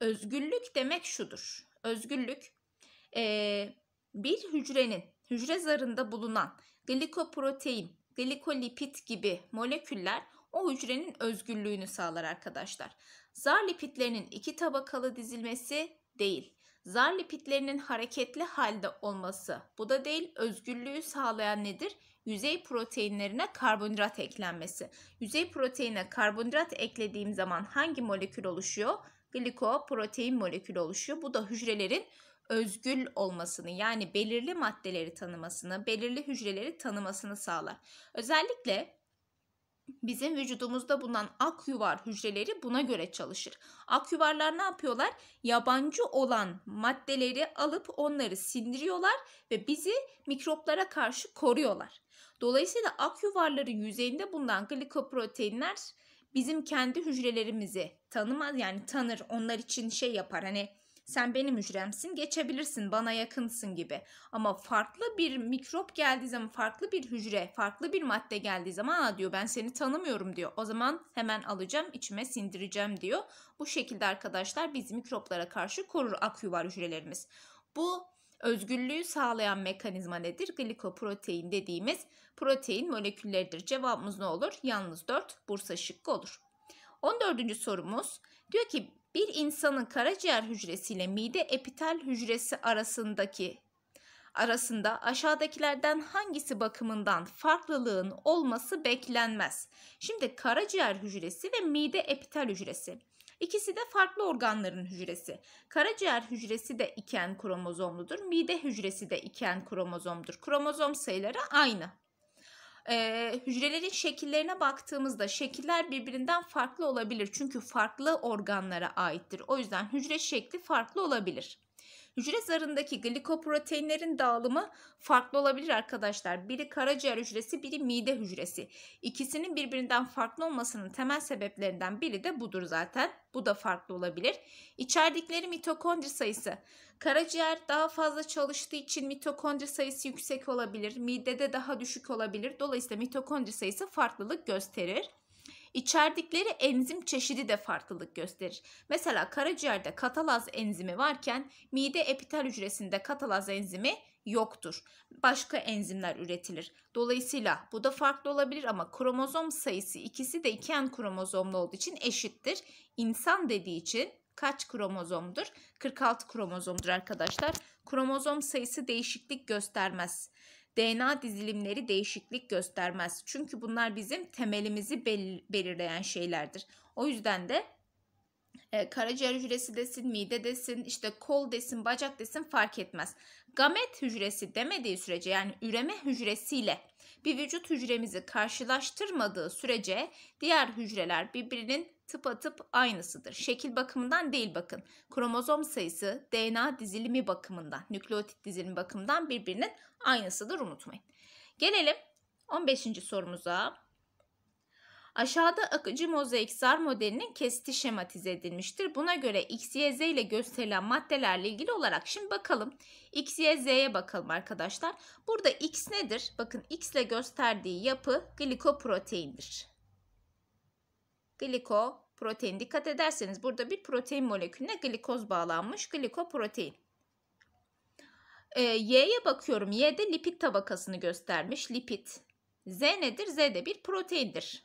özgürlük demek şudur. Özgürlük bir hücrenin hücre zarında bulunan glikoprotein, glikolipit gibi moleküller o hücrenin özgürlüğünü sağlar arkadaşlar. Zar lipitlerinin iki tabakalı dizilmesi değil. Zar lipitlerinin hareketli halde olması. Bu da değil özgürlüğü sağlayan nedir? Yüzey proteinlerine karbonhidrat eklenmesi. Yüzey proteine karbonhidrat eklediğim zaman hangi molekül oluşuyor? Glikoprotein molekülü oluşuyor. Bu da hücrelerin özgül olmasını yani belirli maddeleri tanımasını, belirli hücreleri tanımasını sağlar. Özellikle Bizim vücudumuzda bulunan ak hücreleri buna göre çalışır. Ak ne yapıyorlar? Yabancı olan maddeleri alıp onları sindiriyorlar ve bizi mikroplara karşı koruyorlar. Dolayısıyla ak yüzeyinde bulunan glikoproteinler bizim kendi hücrelerimizi tanımaz yani tanır onlar için şey yapar hani sen benim hücremsin geçebilirsin bana yakınsın gibi. Ama farklı bir mikrop geldiği zaman farklı bir hücre farklı bir madde geldiği zaman Aa, diyor ben seni tanımıyorum diyor. O zaman hemen alacağım içime sindireceğim diyor. Bu şekilde arkadaşlar biz mikroplara karşı korur akyuvar hücrelerimiz. Bu özgürlüğü sağlayan mekanizma nedir? Glikoprotein dediğimiz protein molekülleridir. Cevabımız ne olur? Yalnız 4 Bursa şıkkı olur. 14. sorumuz diyor ki bir insanın karaciğer hücresiyle mide epitel hücresi arasındaki arasında aşağıdakilerden hangisi bakımından farklılığın olması beklenmez. Şimdi karaciğer hücresi ve mide epitel hücresi. İkisi de farklı organların hücresi. Karaciğer hücresi de iken kromozomludur. Mide hücresi de iken kromozomdur. Kromozom sayıları aynı e, hücrelerin şekillerine baktığımızda şekiller birbirinden farklı olabilir. Çünkü farklı organlara aittir. O yüzden hücre şekli farklı olabilir. Hücre zarındaki glikoproteinlerin dağılımı farklı olabilir arkadaşlar. Biri karaciğer hücresi, biri mide hücresi. İkisinin birbirinden farklı olmasının temel sebeplerinden biri de budur zaten. Bu da farklı olabilir. İçerdikleri mitokondri sayısı. Karaciğer daha fazla çalıştığı için mitokondri sayısı yüksek olabilir. Midede daha düşük olabilir. Dolayısıyla mitokondri sayısı farklılık gösterir. İçerdikleri enzim çeşidi de farklılık gösterir. Mesela karaciğerde katalaz enzimi varken mide epitel hücresinde katalaz enzimi yoktur. Başka enzimler üretilir. Dolayısıyla bu da farklı olabilir ama kromozom sayısı ikisi de iki iken kromozomlu olduğu için eşittir. İnsan dediği için kaç kromozomdur? 46 kromozomdur arkadaşlar. Kromozom sayısı değişiklik göstermez. DNA dizilimleri değişiklik göstermez. Çünkü bunlar bizim temelimizi bel belirleyen şeylerdir. O yüzden de e, karaciğer hücresi desin, mide desin, işte kol desin, bacak desin fark etmez. Gamet hücresi demediği sürece yani üreme hücresiyle bir vücut hücremizi karşılaştırmadığı sürece diğer hücreler birbirinin tıpatıp aynısıdır. Şekil bakımından değil bakın. Kromozom sayısı DNA dizilimi bakımından, nükleotit dizilimi bakımından birbirinin aynısıdır unutmayın. Gelelim 15. sorumuza. Aşağıda akıcı mozaik sar modelinin kesiti şematize edilmiştir. Buna göre X, Y, Z ile gösterilen maddelerle ilgili olarak şimdi bakalım. X, Y, Z'ye bakalım arkadaşlar. Burada X nedir? Bakın X ile gösterdiği yapı glikoproteindir. Glikoprotein. Dikkat ederseniz burada bir protein molekülüne glikoz bağlanmış. Glikoprotein. Ee, Y'ye bakıyorum. Y'de lipid tabakasını göstermiş. Lipid. Z nedir? Z'de bir proteindir.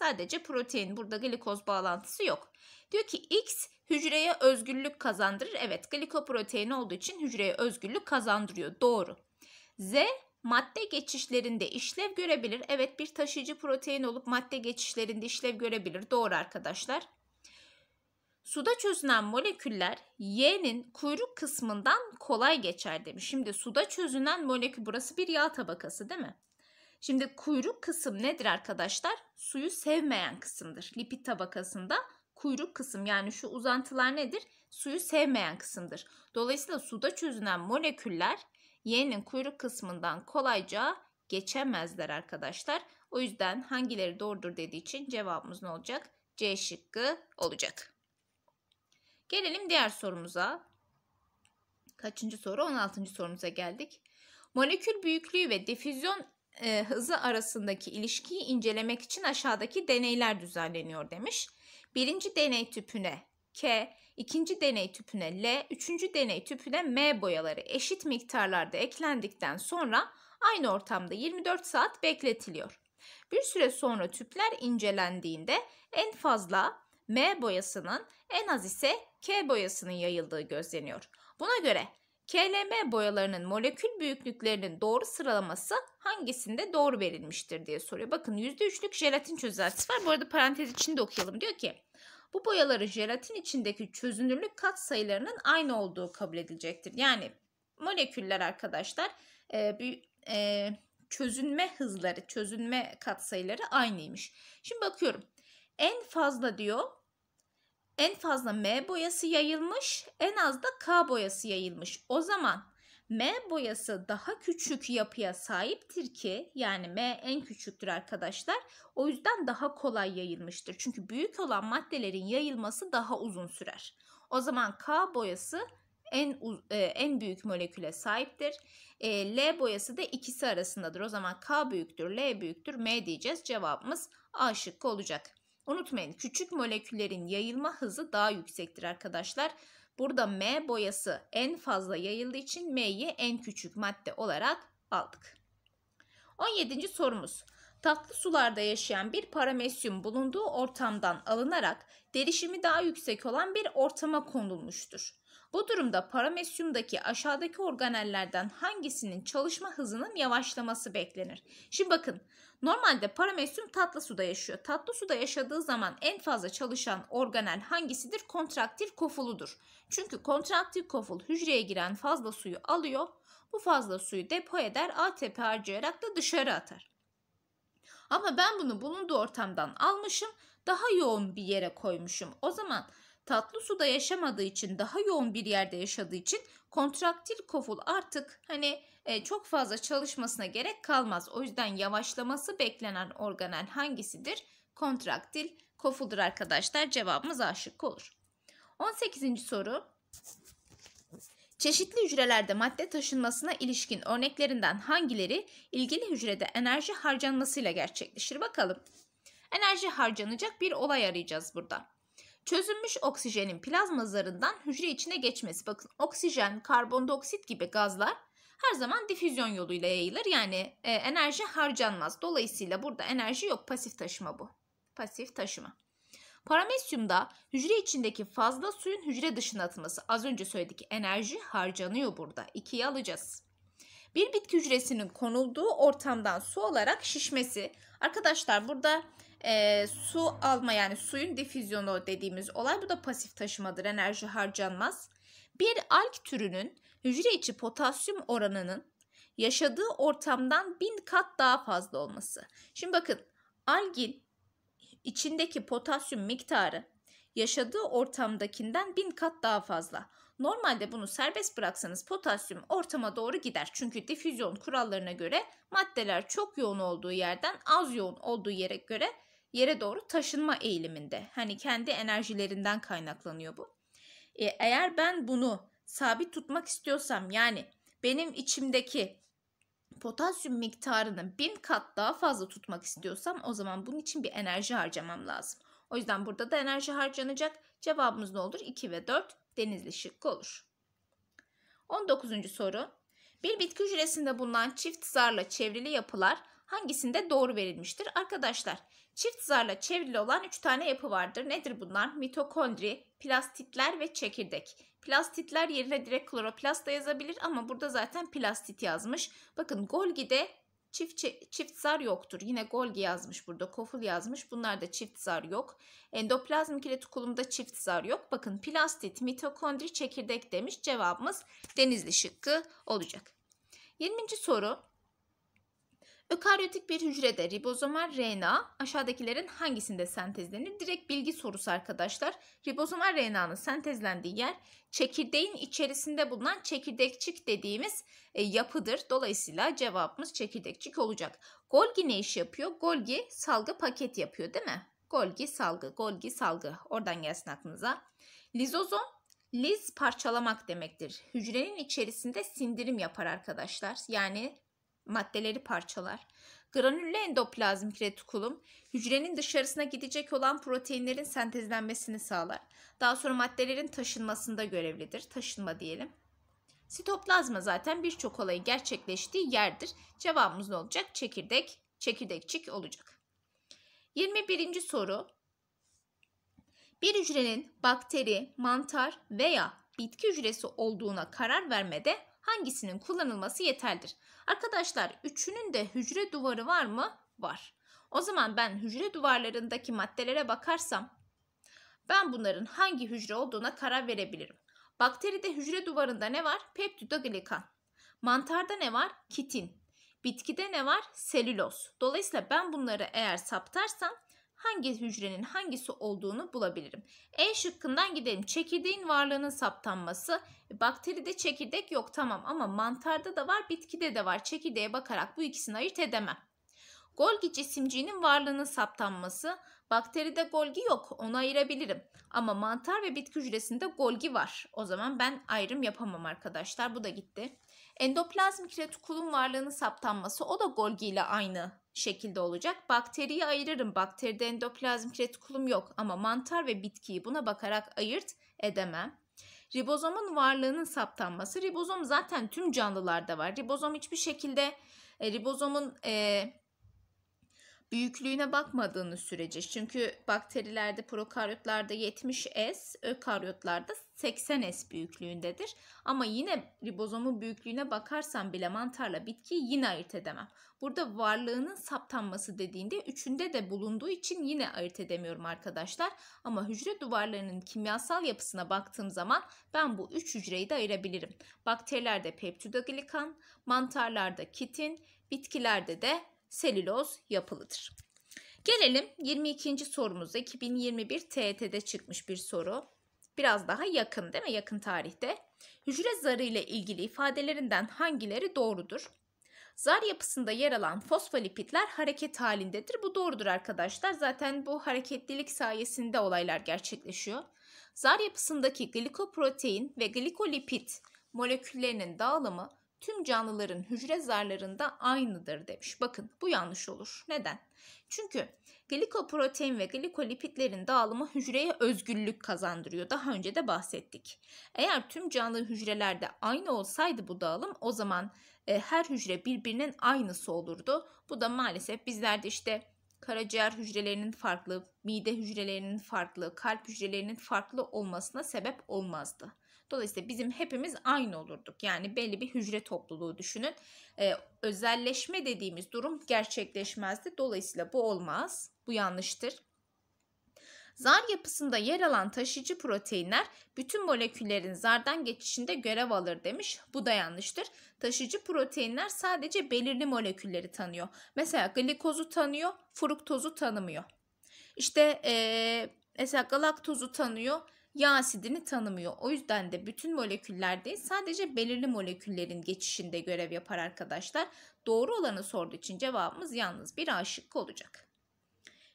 Sadece protein. Burada glikoz bağlantısı yok. Diyor ki X hücreye özgürlük kazandırır. Evet glikoprotein olduğu için hücreye özgürlük kazandırıyor. Doğru. Z madde geçişlerinde işlev görebilir. Evet bir taşıyıcı protein olup madde geçişlerinde işlev görebilir. Doğru arkadaşlar. Suda çözünen moleküller Y'nin kuyruk kısmından kolay geçer demiş. Şimdi suda çözünen molekül burası bir yağ tabakası değil mi? Şimdi kuyruk kısım nedir arkadaşlar? Suyu sevmeyen kısımdır. Lipid tabakasında kuyruk kısım yani şu uzantılar nedir? Suyu sevmeyen kısımdır. Dolayısıyla suda çözünen moleküller Y'nin kuyruk kısmından kolayca geçemezler arkadaşlar. O yüzden hangileri doğrudur dediği için cevabımız ne olacak? C şıkkı olacak. Gelelim diğer sorumuza. Kaçıncı soru? 16. sorumuza geldik. Molekül büyüklüğü ve difüzyon e, hızı arasındaki ilişkiyi incelemek için aşağıdaki deneyler düzenleniyor demiş. Birinci deney tüpüne K, ikinci deney tüpüne L, üçüncü deney tüpüne M boyaları eşit miktarlarda eklendikten sonra aynı ortamda 24 saat bekletiliyor. Bir süre sonra tüpler incelendiğinde en fazla M boyasının en az ise K boyasının yayıldığı gözleniyor. Buna göre KLM boyalarının molekül büyüklüklerinin doğru sıralaması hangisinde doğru verilmiştir diye soruyor. Bakın %3'lük jelatin çözeltisi var. Bu arada parantez içinde okuyalım. Diyor ki bu boyaları jelatin içindeki çözünürlük kat sayılarının aynı olduğu kabul edilecektir. Yani moleküller arkadaşlar e, bir, e, çözünme hızları, çözünme katsayıları aynıymış. Şimdi bakıyorum. En fazla diyor en fazla M boyası yayılmış, en az da K boyası yayılmış. O zaman M boyası daha küçük yapıya sahiptir ki yani M en küçüktür arkadaşlar. O yüzden daha kolay yayılmıştır. Çünkü büyük olan maddelerin yayılması daha uzun sürer. O zaman K boyası en e, en büyük moleküle sahiptir. E, L boyası da ikisi arasındadır. O zaman K büyüktür, L büyüktür, M diyeceğiz. Cevabımız A şıkkı olacak. Unutmayın küçük moleküllerin yayılma hızı daha yüksektir arkadaşlar. Burada M boyası en fazla yayıldığı için M'yi en küçük madde olarak aldık. 17. sorumuz. Tatlı sularda yaşayan bir paramesyum bulunduğu ortamdan alınarak derişimi daha yüksek olan bir ortama konulmuştur. Bu durumda paramesyumdaki aşağıdaki organellerden hangisinin çalışma hızının yavaşlaması beklenir? Şimdi bakın Normalde paramesyum tatlı suda yaşıyor. Tatlı suda yaşadığı zaman en fazla çalışan organel hangisidir? Kontraktif kofuludur. Çünkü kontraktif koful hücreye giren fazla suyu alıyor. Bu fazla suyu depo eder ATP harcayarak da dışarı atar. Ama ben bunu bulunduğu ortamdan almışım. Daha yoğun bir yere koymuşum. O zaman tatlı suda yaşamadığı için daha yoğun bir yerde yaşadığı için kontraktil koful artık hani e, çok fazla çalışmasına gerek kalmaz. O yüzden yavaşlaması beklenen organel hangisidir? Kontraktil kofuldur arkadaşlar. Cevabımız aşık olur. 18. soru. Çeşitli hücrelerde madde taşınmasına ilişkin örneklerinden hangileri ilgili hücrede enerji harcanmasıyla gerçekleşir? Bakalım. Enerji harcanacak bir olay arayacağız burada. Çözünmüş oksijenin plazma zarından hücre içine geçmesi. Bakın oksijen, karbondioksit gibi gazlar her zaman difüzyon yoluyla yayılır. Yani e, enerji harcanmaz. Dolayısıyla burada enerji yok. Pasif taşıma bu. Pasif taşıma. Paramesyumda hücre içindeki fazla suyun hücre dışına atılması. Az önce söyledik enerji harcanıyor burada. İkiyi alacağız. Bir bitki hücresinin konulduğu ortamdan su olarak şişmesi. Arkadaşlar burada e, su alma yani suyun difüzyonu dediğimiz olay bu da pasif taşımadır enerji harcanmaz. Bir alg türünün hücre içi potasyum oranının yaşadığı ortamdan bin kat daha fazla olması. Şimdi bakın algin içindeki potasyum miktarı yaşadığı ortamdakinden bin kat daha fazla. Normalde bunu serbest bıraksanız potasyum ortama doğru gider. Çünkü difüzyon kurallarına göre maddeler çok yoğun olduğu yerden az yoğun olduğu yere göre yere doğru taşınma eğiliminde. Hani kendi enerjilerinden kaynaklanıyor bu. E, eğer ben bunu sabit tutmak istiyorsam yani benim içimdeki potasyum miktarını bin kat daha fazla tutmak istiyorsam o zaman bunun için bir enerji harcamam lazım. O yüzden burada da enerji harcanacak. Cevabımız ne olur? 2 ve 4 denizli şıkkı olur. 19. soru. Bir bitki hücresinde bulunan çift zarla çevrili yapılar hangisinde doğru verilmiştir? Arkadaşlar çift zarla çevrili olan 3 tane yapı vardır. Nedir bunlar? Mitokondri, plastitler ve çekirdek. Plastitler yerine direkt kloroplast da yazabilir ama burada zaten plastit yazmış. Bakın Golgi'de çift, çift zar yoktur. Yine Golgi yazmış burada, Koful yazmış. Bunlarda çift zar yok. Endoplazmik retikulumda çift zar yok. Bakın plastit, mitokondri, çekirdek demiş. Cevabımız denizli şıkkı olacak. 20. soru Ökaryotik bir hücrede ribozomal RNA aşağıdakilerin hangisinde sentezlenir? Direkt bilgi sorusu arkadaşlar. Ribozomal RNA'nın sentezlendiği yer çekirdeğin içerisinde bulunan çekirdekçik dediğimiz e, yapıdır. Dolayısıyla cevabımız çekirdekçik olacak. Golgi ne iş yapıyor? Golgi salgı paket yapıyor değil mi? Golgi salgı, Golgi salgı. Oradan gelsin aklınıza. Lizozom Liz parçalamak demektir. Hücrenin içerisinde sindirim yapar arkadaşlar. Yani maddeleri parçalar. Granüllü endoplazmik retikulum hücrenin dışarısına gidecek olan proteinlerin sentezlenmesini sağlar. Daha sonra maddelerin taşınmasında görevlidir. Taşınma diyelim. Sitoplazma zaten birçok olayın gerçekleştiği yerdir. Cevabımız ne olacak? Çekirdek, çekirdekçik olacak. 21. soru. Bir hücrenin bakteri, mantar veya bitki hücresi olduğuna karar vermede hangisinin kullanılması yeterlidir? Arkadaşlar üçünün de hücre duvarı var mı? Var. O zaman ben hücre duvarlarındaki maddelere bakarsam ben bunların hangi hücre olduğuna karar verebilirim. Bakteride hücre duvarında ne var? Peptidoglikan. Mantarda ne var? Kitin. Bitkide ne var? Selüloz. Dolayısıyla ben bunları eğer saptarsam hangi hücrenin hangisi olduğunu bulabilirim. E şıkkından gidelim. Çekirdeğin varlığının saptanması. E, bakteride çekirdek yok tamam ama mantarda da var, bitkide de var. Çekirdeğe bakarak bu ikisini ayırt edemem. Golgi cisimciğinin varlığının saptanması. Bakteride Golgi yok, onu ayırabilirim. Ama mantar ve bitki hücresinde Golgi var. O zaman ben ayrım yapamam arkadaşlar. Bu da gitti. Endoplazmik retikulum varlığının saptanması o da Golgi ile aynı şekilde olacak. Bakteriyi ayırırım. Bakteride endoplazmik retikulum yok ama mantar ve bitkiyi buna bakarak ayırt edemem. Ribozomun varlığının saptanması. Ribozom zaten tüm canlılarda var. Ribozom hiçbir şekilde e, ribozomun e, büyüklüğüne bakmadığınız sürece çünkü bakterilerde prokaryotlarda 70S, ökaryotlarda 80S büyüklüğündedir. Ama yine ribozomun büyüklüğüne bakarsam bile mantarla bitkiyi yine ayırt edemem. Burada varlığının saptanması dediğinde üçünde de bulunduğu için yine ayırt edemiyorum arkadaşlar. Ama hücre duvarlarının kimyasal yapısına baktığım zaman ben bu üç hücreyi de ayırabilirim. Bakterilerde peptidoglikan, mantarlarda kitin, bitkilerde de selüloz yapılıdır. Gelelim 22. sorumuza. 2021 TET'de çıkmış bir soru. Biraz daha yakın değil mi? Yakın tarihte. Hücre zarı ile ilgili ifadelerinden hangileri doğrudur? Zar yapısında yer alan fosfolipitler hareket halindedir. Bu doğrudur arkadaşlar. Zaten bu hareketlilik sayesinde olaylar gerçekleşiyor. Zar yapısındaki glikoprotein ve glikolipit moleküllerinin dağılımı tüm canlıların hücre zarlarında aynıdır demiş. Bakın bu yanlış olur. Neden? Çünkü glikoprotein ve glikolipitlerin dağılımı hücreye özgürlük kazandırıyor. Daha önce de bahsettik. Eğer tüm canlı hücrelerde aynı olsaydı bu dağılım o zaman e, her hücre birbirinin aynısı olurdu. Bu da maalesef bizlerde işte karaciğer hücrelerinin farklı, mide hücrelerinin farklı, kalp hücrelerinin farklı olmasına sebep olmazdı. Dolayısıyla bizim hepimiz aynı olurduk. Yani belli bir hücre topluluğu düşünün. Ee, özelleşme dediğimiz durum gerçekleşmezdi. Dolayısıyla bu olmaz. Bu yanlıştır. Zar yapısında yer alan taşıyıcı proteinler bütün moleküllerin zardan geçişinde görev alır demiş. Bu da yanlıştır. Taşıyıcı proteinler sadece belirli molekülleri tanıyor. Mesela glikozu tanıyor, fruktozu tanımıyor. İşte ee, mesela galaktozu tanıyor, yağ asidini tanımıyor. O yüzden de bütün moleküller değil sadece belirli moleküllerin geçişinde görev yapar arkadaşlar. Doğru olanı sorduğu için cevabımız yalnız bir A olacak.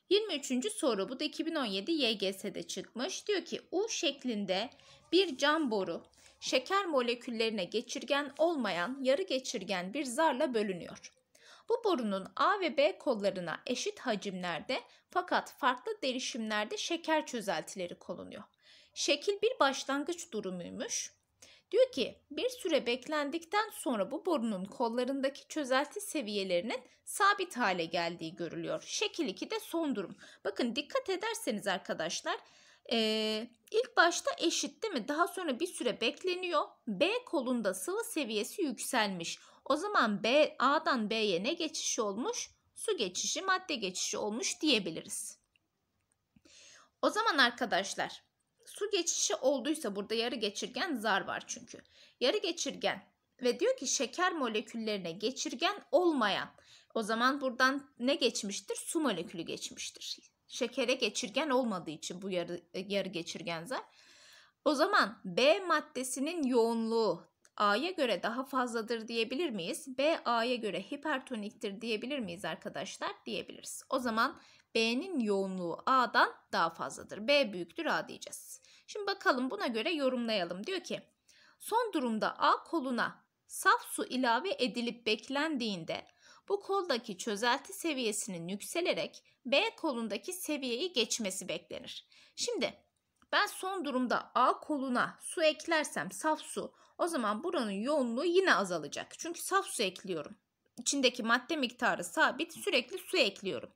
23. soru bu da 2017 YGS'de çıkmış. Diyor ki U şeklinde bir cam boru şeker moleküllerine geçirgen olmayan yarı geçirgen bir zarla bölünüyor. Bu borunun A ve B kollarına eşit hacimlerde fakat farklı derişimlerde şeker çözeltileri konuluyor. Şekil bir başlangıç durumuymuş. Diyor ki bir süre beklendikten sonra bu borunun kollarındaki çözelti seviyelerinin sabit hale geldiği görülüyor. Şekil 2 de son durum. Bakın dikkat ederseniz arkadaşlar ee, ilk başta eşit değil mi? Daha sonra bir süre bekleniyor. B kolunda sıvı seviyesi yükselmiş. O zaman B, A'dan B'ye ne geçiş olmuş? Su geçişi, madde geçişi olmuş diyebiliriz. O zaman arkadaşlar su geçişi olduysa burada yarı geçirgen zar var çünkü. Yarı geçirgen ve diyor ki şeker moleküllerine geçirgen olmayan o zaman buradan ne geçmiştir? Su molekülü geçmiştir. Şekere geçirgen olmadığı için bu yarı, yarı geçirgen zar. O zaman B maddesinin yoğunluğu A'ya göre daha fazladır diyebilir miyiz? B A'ya göre hipertoniktir diyebilir miyiz arkadaşlar? Diyebiliriz. O zaman B'nin yoğunluğu A'dan daha fazladır. B büyüktür A diyeceğiz. Şimdi bakalım buna göre yorumlayalım. Diyor ki son durumda A koluna saf su ilave edilip beklendiğinde bu koldaki çözelti seviyesinin yükselerek B kolundaki seviyeyi geçmesi beklenir. Şimdi ben son durumda A koluna su eklersem saf su o zaman buranın yoğunluğu yine azalacak. Çünkü saf su ekliyorum. İçindeki madde miktarı sabit sürekli su ekliyorum.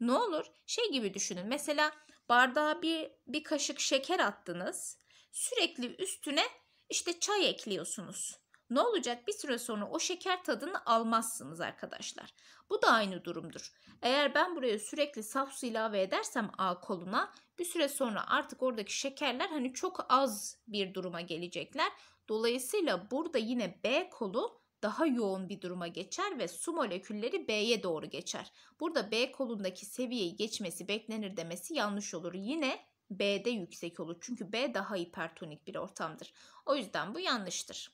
Ne olur şey gibi düşünün mesela bardağa bir, bir kaşık şeker attınız. Sürekli üstüne işte çay ekliyorsunuz. Ne olacak? Bir süre sonra o şeker tadını almazsınız arkadaşlar. Bu da aynı durumdur. Eğer ben buraya sürekli saf su ilave edersem A koluna bir süre sonra artık oradaki şekerler hani çok az bir duruma gelecekler. Dolayısıyla burada yine B kolu daha yoğun bir duruma geçer ve su molekülleri B'ye doğru geçer. Burada B kolundaki seviyeyi geçmesi beklenir demesi yanlış olur. Yine B'de yüksek olur. Çünkü B daha hipertonik bir ortamdır. O yüzden bu yanlıştır.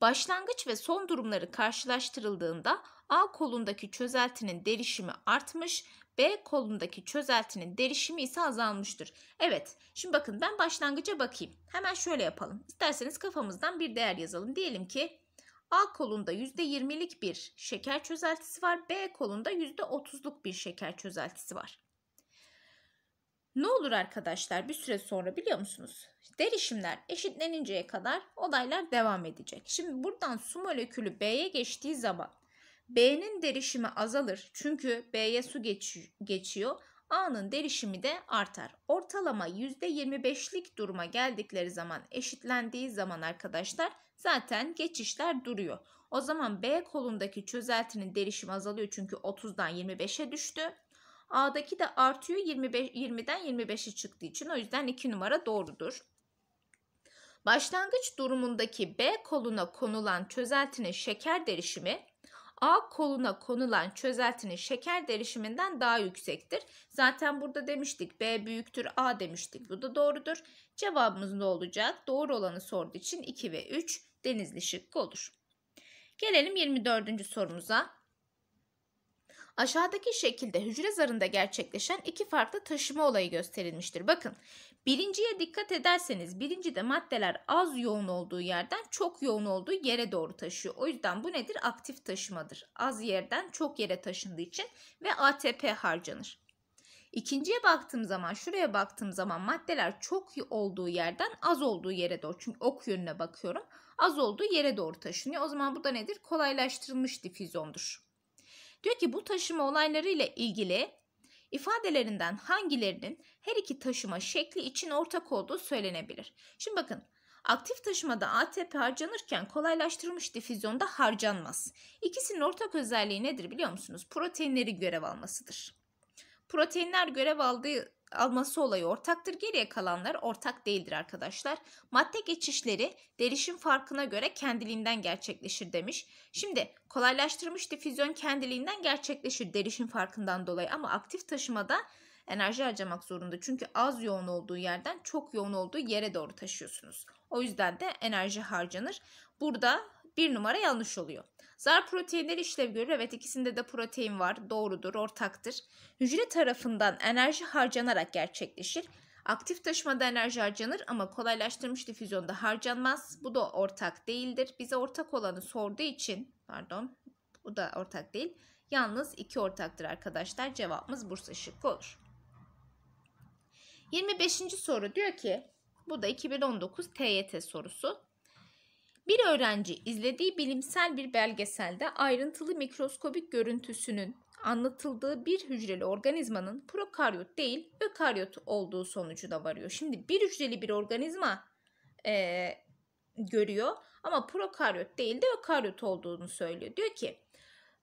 Başlangıç ve son durumları karşılaştırıldığında A kolundaki çözeltinin derişimi artmış, B kolundaki çözeltinin derişimi ise azalmıştır. Evet, şimdi bakın ben başlangıca bakayım. Hemen şöyle yapalım. İsterseniz kafamızdan bir değer yazalım. Diyelim ki A kolunda %20'lik bir şeker çözeltisi var. B kolunda %30'luk bir şeker çözeltisi var. Ne olur arkadaşlar bir süre sonra biliyor musunuz? Derişimler eşitleninceye kadar olaylar devam edecek. Şimdi buradan su molekülü B'ye geçtiği zaman B'nin derişimi azalır. Çünkü B'ye su geç, geçiyor. A'nın derişimi de artar. Ortalama %25'lik duruma geldikleri zaman eşitlendiği zaman arkadaşlar zaten geçişler duruyor. O zaman B kolundaki çözeltinin derişimi azalıyor çünkü 30'dan 25'e düştü. A'daki de artıyor 25, 20'den 25'e çıktığı için o yüzden 2 numara doğrudur. Başlangıç durumundaki B koluna konulan çözeltinin şeker derişimi A koluna konulan çözeltinin şeker derişiminden daha yüksektir. Zaten burada demiştik B büyüktür A demiştik. Bu da doğrudur. Cevabımız ne olacak? Doğru olanı sorduğu için 2 ve 3. Denizli şıkkı olur. Gelelim 24. sorumuza. Aşağıdaki şekilde hücre zarında gerçekleşen iki farklı taşıma olayı gösterilmiştir. Bakın birinciye dikkat ederseniz birincide maddeler az yoğun olduğu yerden çok yoğun olduğu yere doğru taşıyor. O yüzden bu nedir? Aktif taşımadır. Az yerden çok yere taşındığı için ve ATP harcanır. İkinciye baktığım zaman şuraya baktığım zaman maddeler çok olduğu yerden az olduğu yere doğru. Çünkü ok yönüne bakıyorum az olduğu yere doğru taşınıyor. O zaman bu da nedir? Kolaylaştırılmış difüzyondur. Diyor ki bu taşıma olaylarıyla ilgili ifadelerinden hangilerinin her iki taşıma şekli için ortak olduğu söylenebilir. Şimdi bakın aktif taşımada ATP harcanırken kolaylaştırılmış difüzyonda harcanmaz. İkisinin ortak özelliği nedir biliyor musunuz? Proteinleri görev almasıdır. Proteinler görev aldığı alması olayı ortaktır. Geriye kalanlar ortak değildir arkadaşlar. Madde geçişleri derişim farkına göre kendiliğinden gerçekleşir demiş. Şimdi kolaylaştırmış difüzyon kendiliğinden gerçekleşir derişim farkından dolayı ama aktif taşımada enerji harcamak zorunda. Çünkü az yoğun olduğu yerden çok yoğun olduğu yere doğru taşıyorsunuz. O yüzden de enerji harcanır. Burada bir numara yanlış oluyor. Zar proteinleri işlev görür. Evet ikisinde de protein var. Doğrudur, ortaktır. Hücre tarafından enerji harcanarak gerçekleşir. Aktif taşımada enerji harcanır ama kolaylaştırmış difüzyonda harcanmaz. Bu da ortak değildir. Bize ortak olanı sorduğu için, pardon bu da ortak değil. Yalnız iki ortaktır arkadaşlar. Cevabımız Bursa şıkkı olur. 25. soru diyor ki bu da 2019 TYT sorusu. Bir öğrenci izlediği bilimsel bir belgeselde ayrıntılı mikroskobik görüntüsünün anlatıldığı bir hücreli organizmanın prokaryot değil ökaryot olduğu sonucuna varıyor. Şimdi bir hücreli bir organizma e, görüyor ama prokaryot değil de ökaryot olduğunu söylüyor. Diyor ki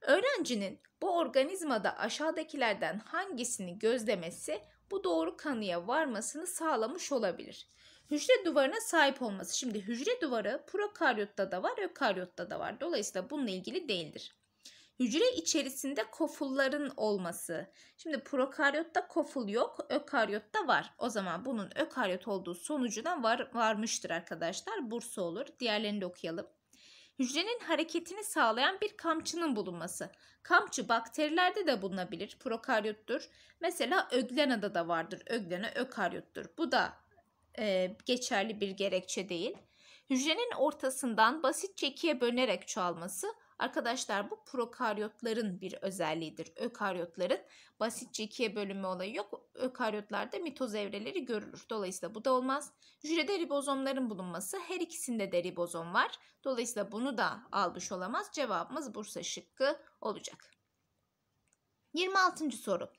öğrencinin bu organizmada aşağıdakilerden hangisini gözlemesi bu doğru kanıya varmasını sağlamış olabilir hücre duvarına sahip olması. Şimdi hücre duvarı prokaryotta da var, ökaryotta da var. Dolayısıyla bununla ilgili değildir. Hücre içerisinde kofulların olması. Şimdi prokaryotta koful yok, ökaryotta var. O zaman bunun ökaryot olduğu sonucuna var, varmıştır arkadaşlar. Bursa olur. Diğerlerini de okuyalım. Hücrenin hareketini sağlayan bir kamçının bulunması. Kamçı bakterilerde de bulunabilir, prokaryottur. Mesela öglenada da vardır, öglena ökaryottur. Bu da e, geçerli bir gerekçe değil. Hücrenin ortasından basit çekiye bölünerek çoğalması Arkadaşlar bu prokaryotların bir özelliğidir. Ökaryotların basit çekiye bölünme olayı yok. Ökaryotlarda mitoz evreleri görülür. Dolayısıyla bu da olmaz. Hücrede ribozomların bulunması her ikisinde de ribozom var. Dolayısıyla bunu da almış olamaz. Cevabımız Bursa şıkkı olacak. 26. soru.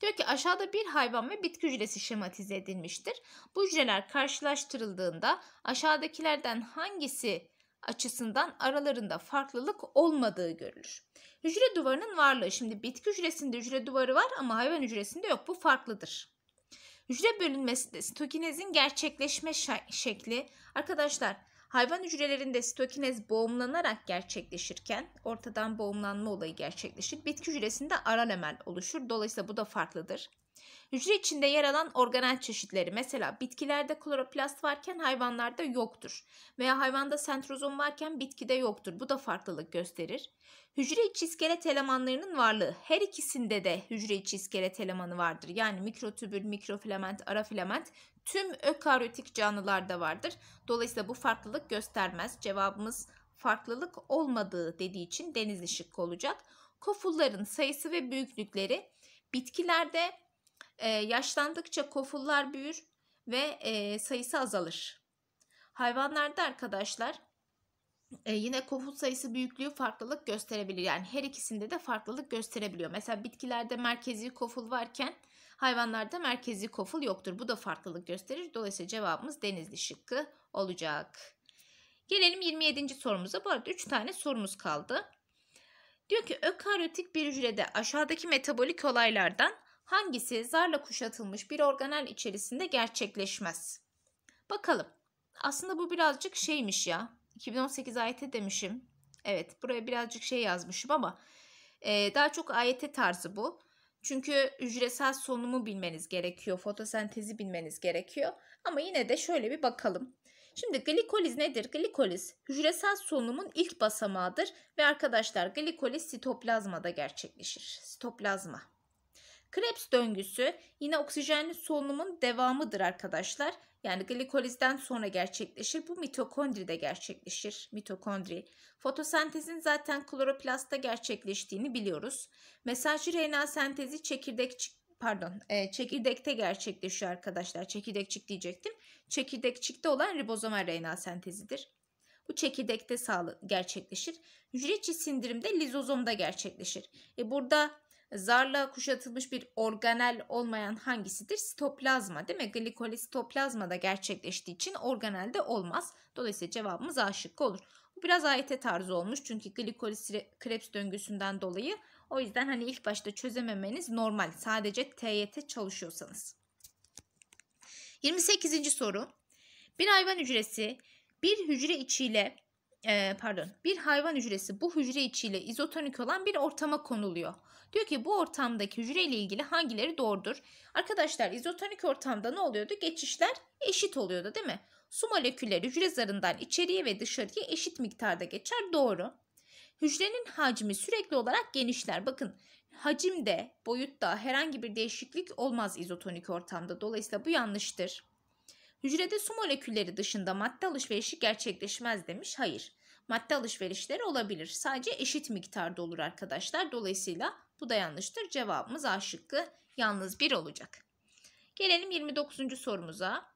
Diyor ki aşağıda bir hayvan ve bitki hücresi şematize edilmiştir. Bu hücreler karşılaştırıldığında aşağıdakilerden hangisi açısından aralarında farklılık olmadığı görülür. Hücre duvarının varlığı şimdi bitki hücresinde hücre duvarı var ama hayvan hücresinde yok bu farklıdır. Hücre bölünmesi de sitokinezin gerçekleşme şekli. Arkadaşlar Hayvan hücrelerinde sitokinez boğumlanarak gerçekleşirken ortadan boğumlanma olayı gerçekleşir. Bitki hücresinde aralemel oluşur. Dolayısıyla bu da farklıdır. Hücre içinde yer alan organel çeşitleri mesela bitkilerde kloroplast varken hayvanlarda yoktur veya hayvanda sentrozom varken bitkide yoktur. Bu da farklılık gösterir. Hücre içi iskelet elemanlarının varlığı her ikisinde de hücre içi iskelet elemanı vardır. Yani mikrotübül, mikrofilament, arafilament tüm ökaryotik canlılarda vardır. Dolayısıyla bu farklılık göstermez. Cevabımız farklılık olmadığı dediği için deniz ışık olacak. Kofulların sayısı ve büyüklükleri bitkilerde e, yaşlandıkça kofullar büyür ve e, sayısı azalır. Hayvanlarda arkadaşlar e, yine koful sayısı büyüklüğü farklılık gösterebilir. Yani her ikisinde de farklılık gösterebiliyor. Mesela bitkilerde merkezi koful varken Hayvanlarda merkezi koful yoktur. Bu da farklılık gösterir. Dolayısıyla cevabımız denizli şıkkı olacak. Gelelim 27. sorumuza. Bu arada 3 tane sorumuz kaldı. Diyor ki ökaryotik bir hücrede aşağıdaki metabolik olaylardan hangisi zarla kuşatılmış bir organel içerisinde gerçekleşmez? Bakalım. Aslında bu birazcık şeymiş ya. 2018 ayete demişim. Evet buraya birazcık şey yazmışım ama e, daha çok ayete tarzı bu. Çünkü hücresel solunumu bilmeniz gerekiyor, fotosentezi bilmeniz gerekiyor. Ama yine de şöyle bir bakalım. Şimdi glikoliz nedir? Glikoliz hücresel solunumun ilk basamağıdır ve arkadaşlar glikoliz sitoplazmada gerçekleşir. Sitoplazma. Krebs döngüsü yine oksijenli solunumun devamıdır arkadaşlar yani glikolizden sonra gerçekleşir. Bu mitokondride gerçekleşir. Mitokondri. Fotosentezin zaten kloroplastta gerçekleştiğini biliyoruz. Mesajcı RNA sentezi çekirdek, pardon e, çekirdekte gerçekleşiyor arkadaşlar. Çekirdekçik diyecektim. Çekirdekçikte olan ribozomal RNA sentezidir. Bu çekirdekte sağlı gerçekleşir. Hücre içi sindirimde lizozomda gerçekleşir. E burada zarla kuşatılmış bir organel olmayan hangisidir? Sitoplazma değil mi? Glikoli sitoplazmada gerçekleştiği için organelde olmaz. Dolayısıyla cevabımız A şıkkı olur. Bu biraz ayete tarzı olmuş çünkü glikoli Krebs döngüsünden dolayı. O yüzden hani ilk başta çözememeniz normal. Sadece TYT çalışıyorsanız. 28. soru. Bir hayvan hücresi bir hücre içiyle e, pardon bir hayvan hücresi bu hücre içiyle izotonik olan bir ortama konuluyor. Diyor ki bu ortamdaki hücre ile ilgili hangileri doğrudur? Arkadaşlar izotonik ortamda ne oluyordu? Geçişler eşit oluyordu değil mi? Su molekülleri hücre zarından içeriye ve dışarıya eşit miktarda geçer doğru. Hücrenin hacmi sürekli olarak genişler. Bakın hacimde, boyutta herhangi bir değişiklik olmaz izotonik ortamda. Dolayısıyla bu yanlıştır. Hücrede su molekülleri dışında madde alışverişi gerçekleşmez demiş. Hayır. Madde alışverişleri olabilir. Sadece eşit miktarda olur arkadaşlar. Dolayısıyla bu da yanlıştır. Cevabımız A şıkkı yalnız bir olacak. Gelelim 29. sorumuza.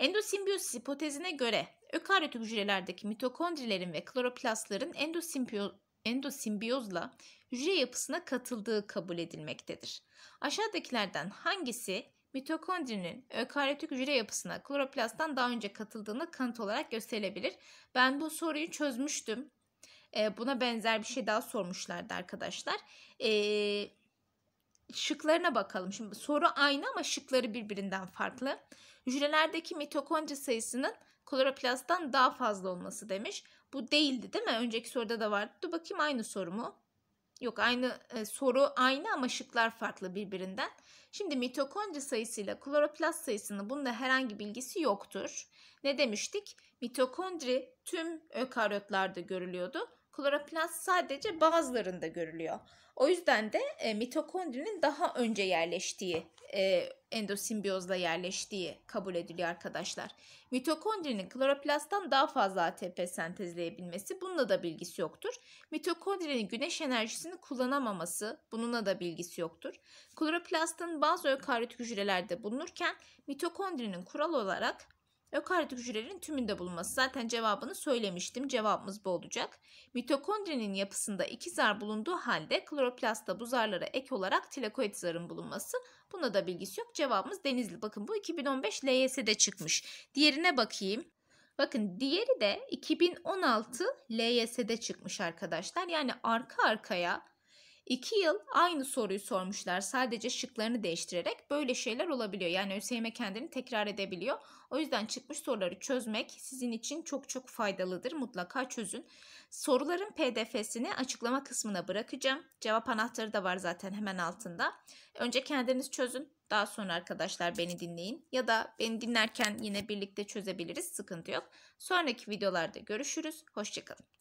Endosimbiyosis hipotezine göre ökaryot hücrelerdeki mitokondrilerin ve kloroplastların endosimbiyoz, endosimbiyozla hücre yapısına katıldığı kabul edilmektedir. Aşağıdakilerden hangisi mitokondrinin ökaryotik hücre yapısına kloroplasttan daha önce katıldığını kanıt olarak gösterebilir. Ben bu soruyu çözmüştüm. E, buna benzer bir şey daha sormuşlardı arkadaşlar. E, şıklarına bakalım. Şimdi soru aynı ama şıkları birbirinden farklı. Hücrelerdeki mitokondri sayısının kloroplasttan daha fazla olması demiş. Bu değildi değil mi? Önceki soruda da vardı. Dur bakayım aynı soru mu? Yok aynı e, soru aynı ama şıklar farklı birbirinden. Şimdi mitokondri sayısıyla kloroplast sayısının bunda herhangi bilgisi yoktur. Ne demiştik? Mitokondri tüm ökaryotlarda görülüyordu. Kloroplast sadece bazılarında görülüyor. O yüzden de e, mitokondrinin daha önce yerleştiği e, endosimbiyozla yerleştiği kabul ediliyor arkadaşlar. Mitokondrinin kloroplasttan daha fazla ATP sentezleyebilmesi bununla da bilgisi yoktur. Mitokondrinin güneş enerjisini kullanamaması bununla da bilgisi yoktur. Kloroplastın bazı ökaryot hücrelerde bulunurken mitokondrinin kural olarak Ökaryot hücrelerin tümünde bulunması. Zaten cevabını söylemiştim. Cevabımız bu olacak. Mitokondrinin yapısında iki zar bulunduğu halde kloroplastta bu zarlara ek olarak tilakoid zarın bulunması. Buna da bilgisi yok. Cevabımız Denizli. Bakın bu 2015 LYS'de çıkmış. Diğerine bakayım. Bakın diğeri de 2016 LYS'de çıkmış arkadaşlar. Yani arka arkaya İki yıl aynı soruyu sormuşlar sadece şıklarını değiştirerek böyle şeyler olabiliyor. Yani ÖSYM kendini tekrar edebiliyor. O yüzden çıkmış soruları çözmek sizin için çok çok faydalıdır. Mutlaka çözün. Soruların pdf'sini açıklama kısmına bırakacağım. Cevap anahtarı da var zaten hemen altında. Önce kendiniz çözün. Daha sonra arkadaşlar beni dinleyin ya da beni dinlerken yine birlikte çözebiliriz sıkıntı yok. Sonraki videolarda görüşürüz. Hoşçakalın.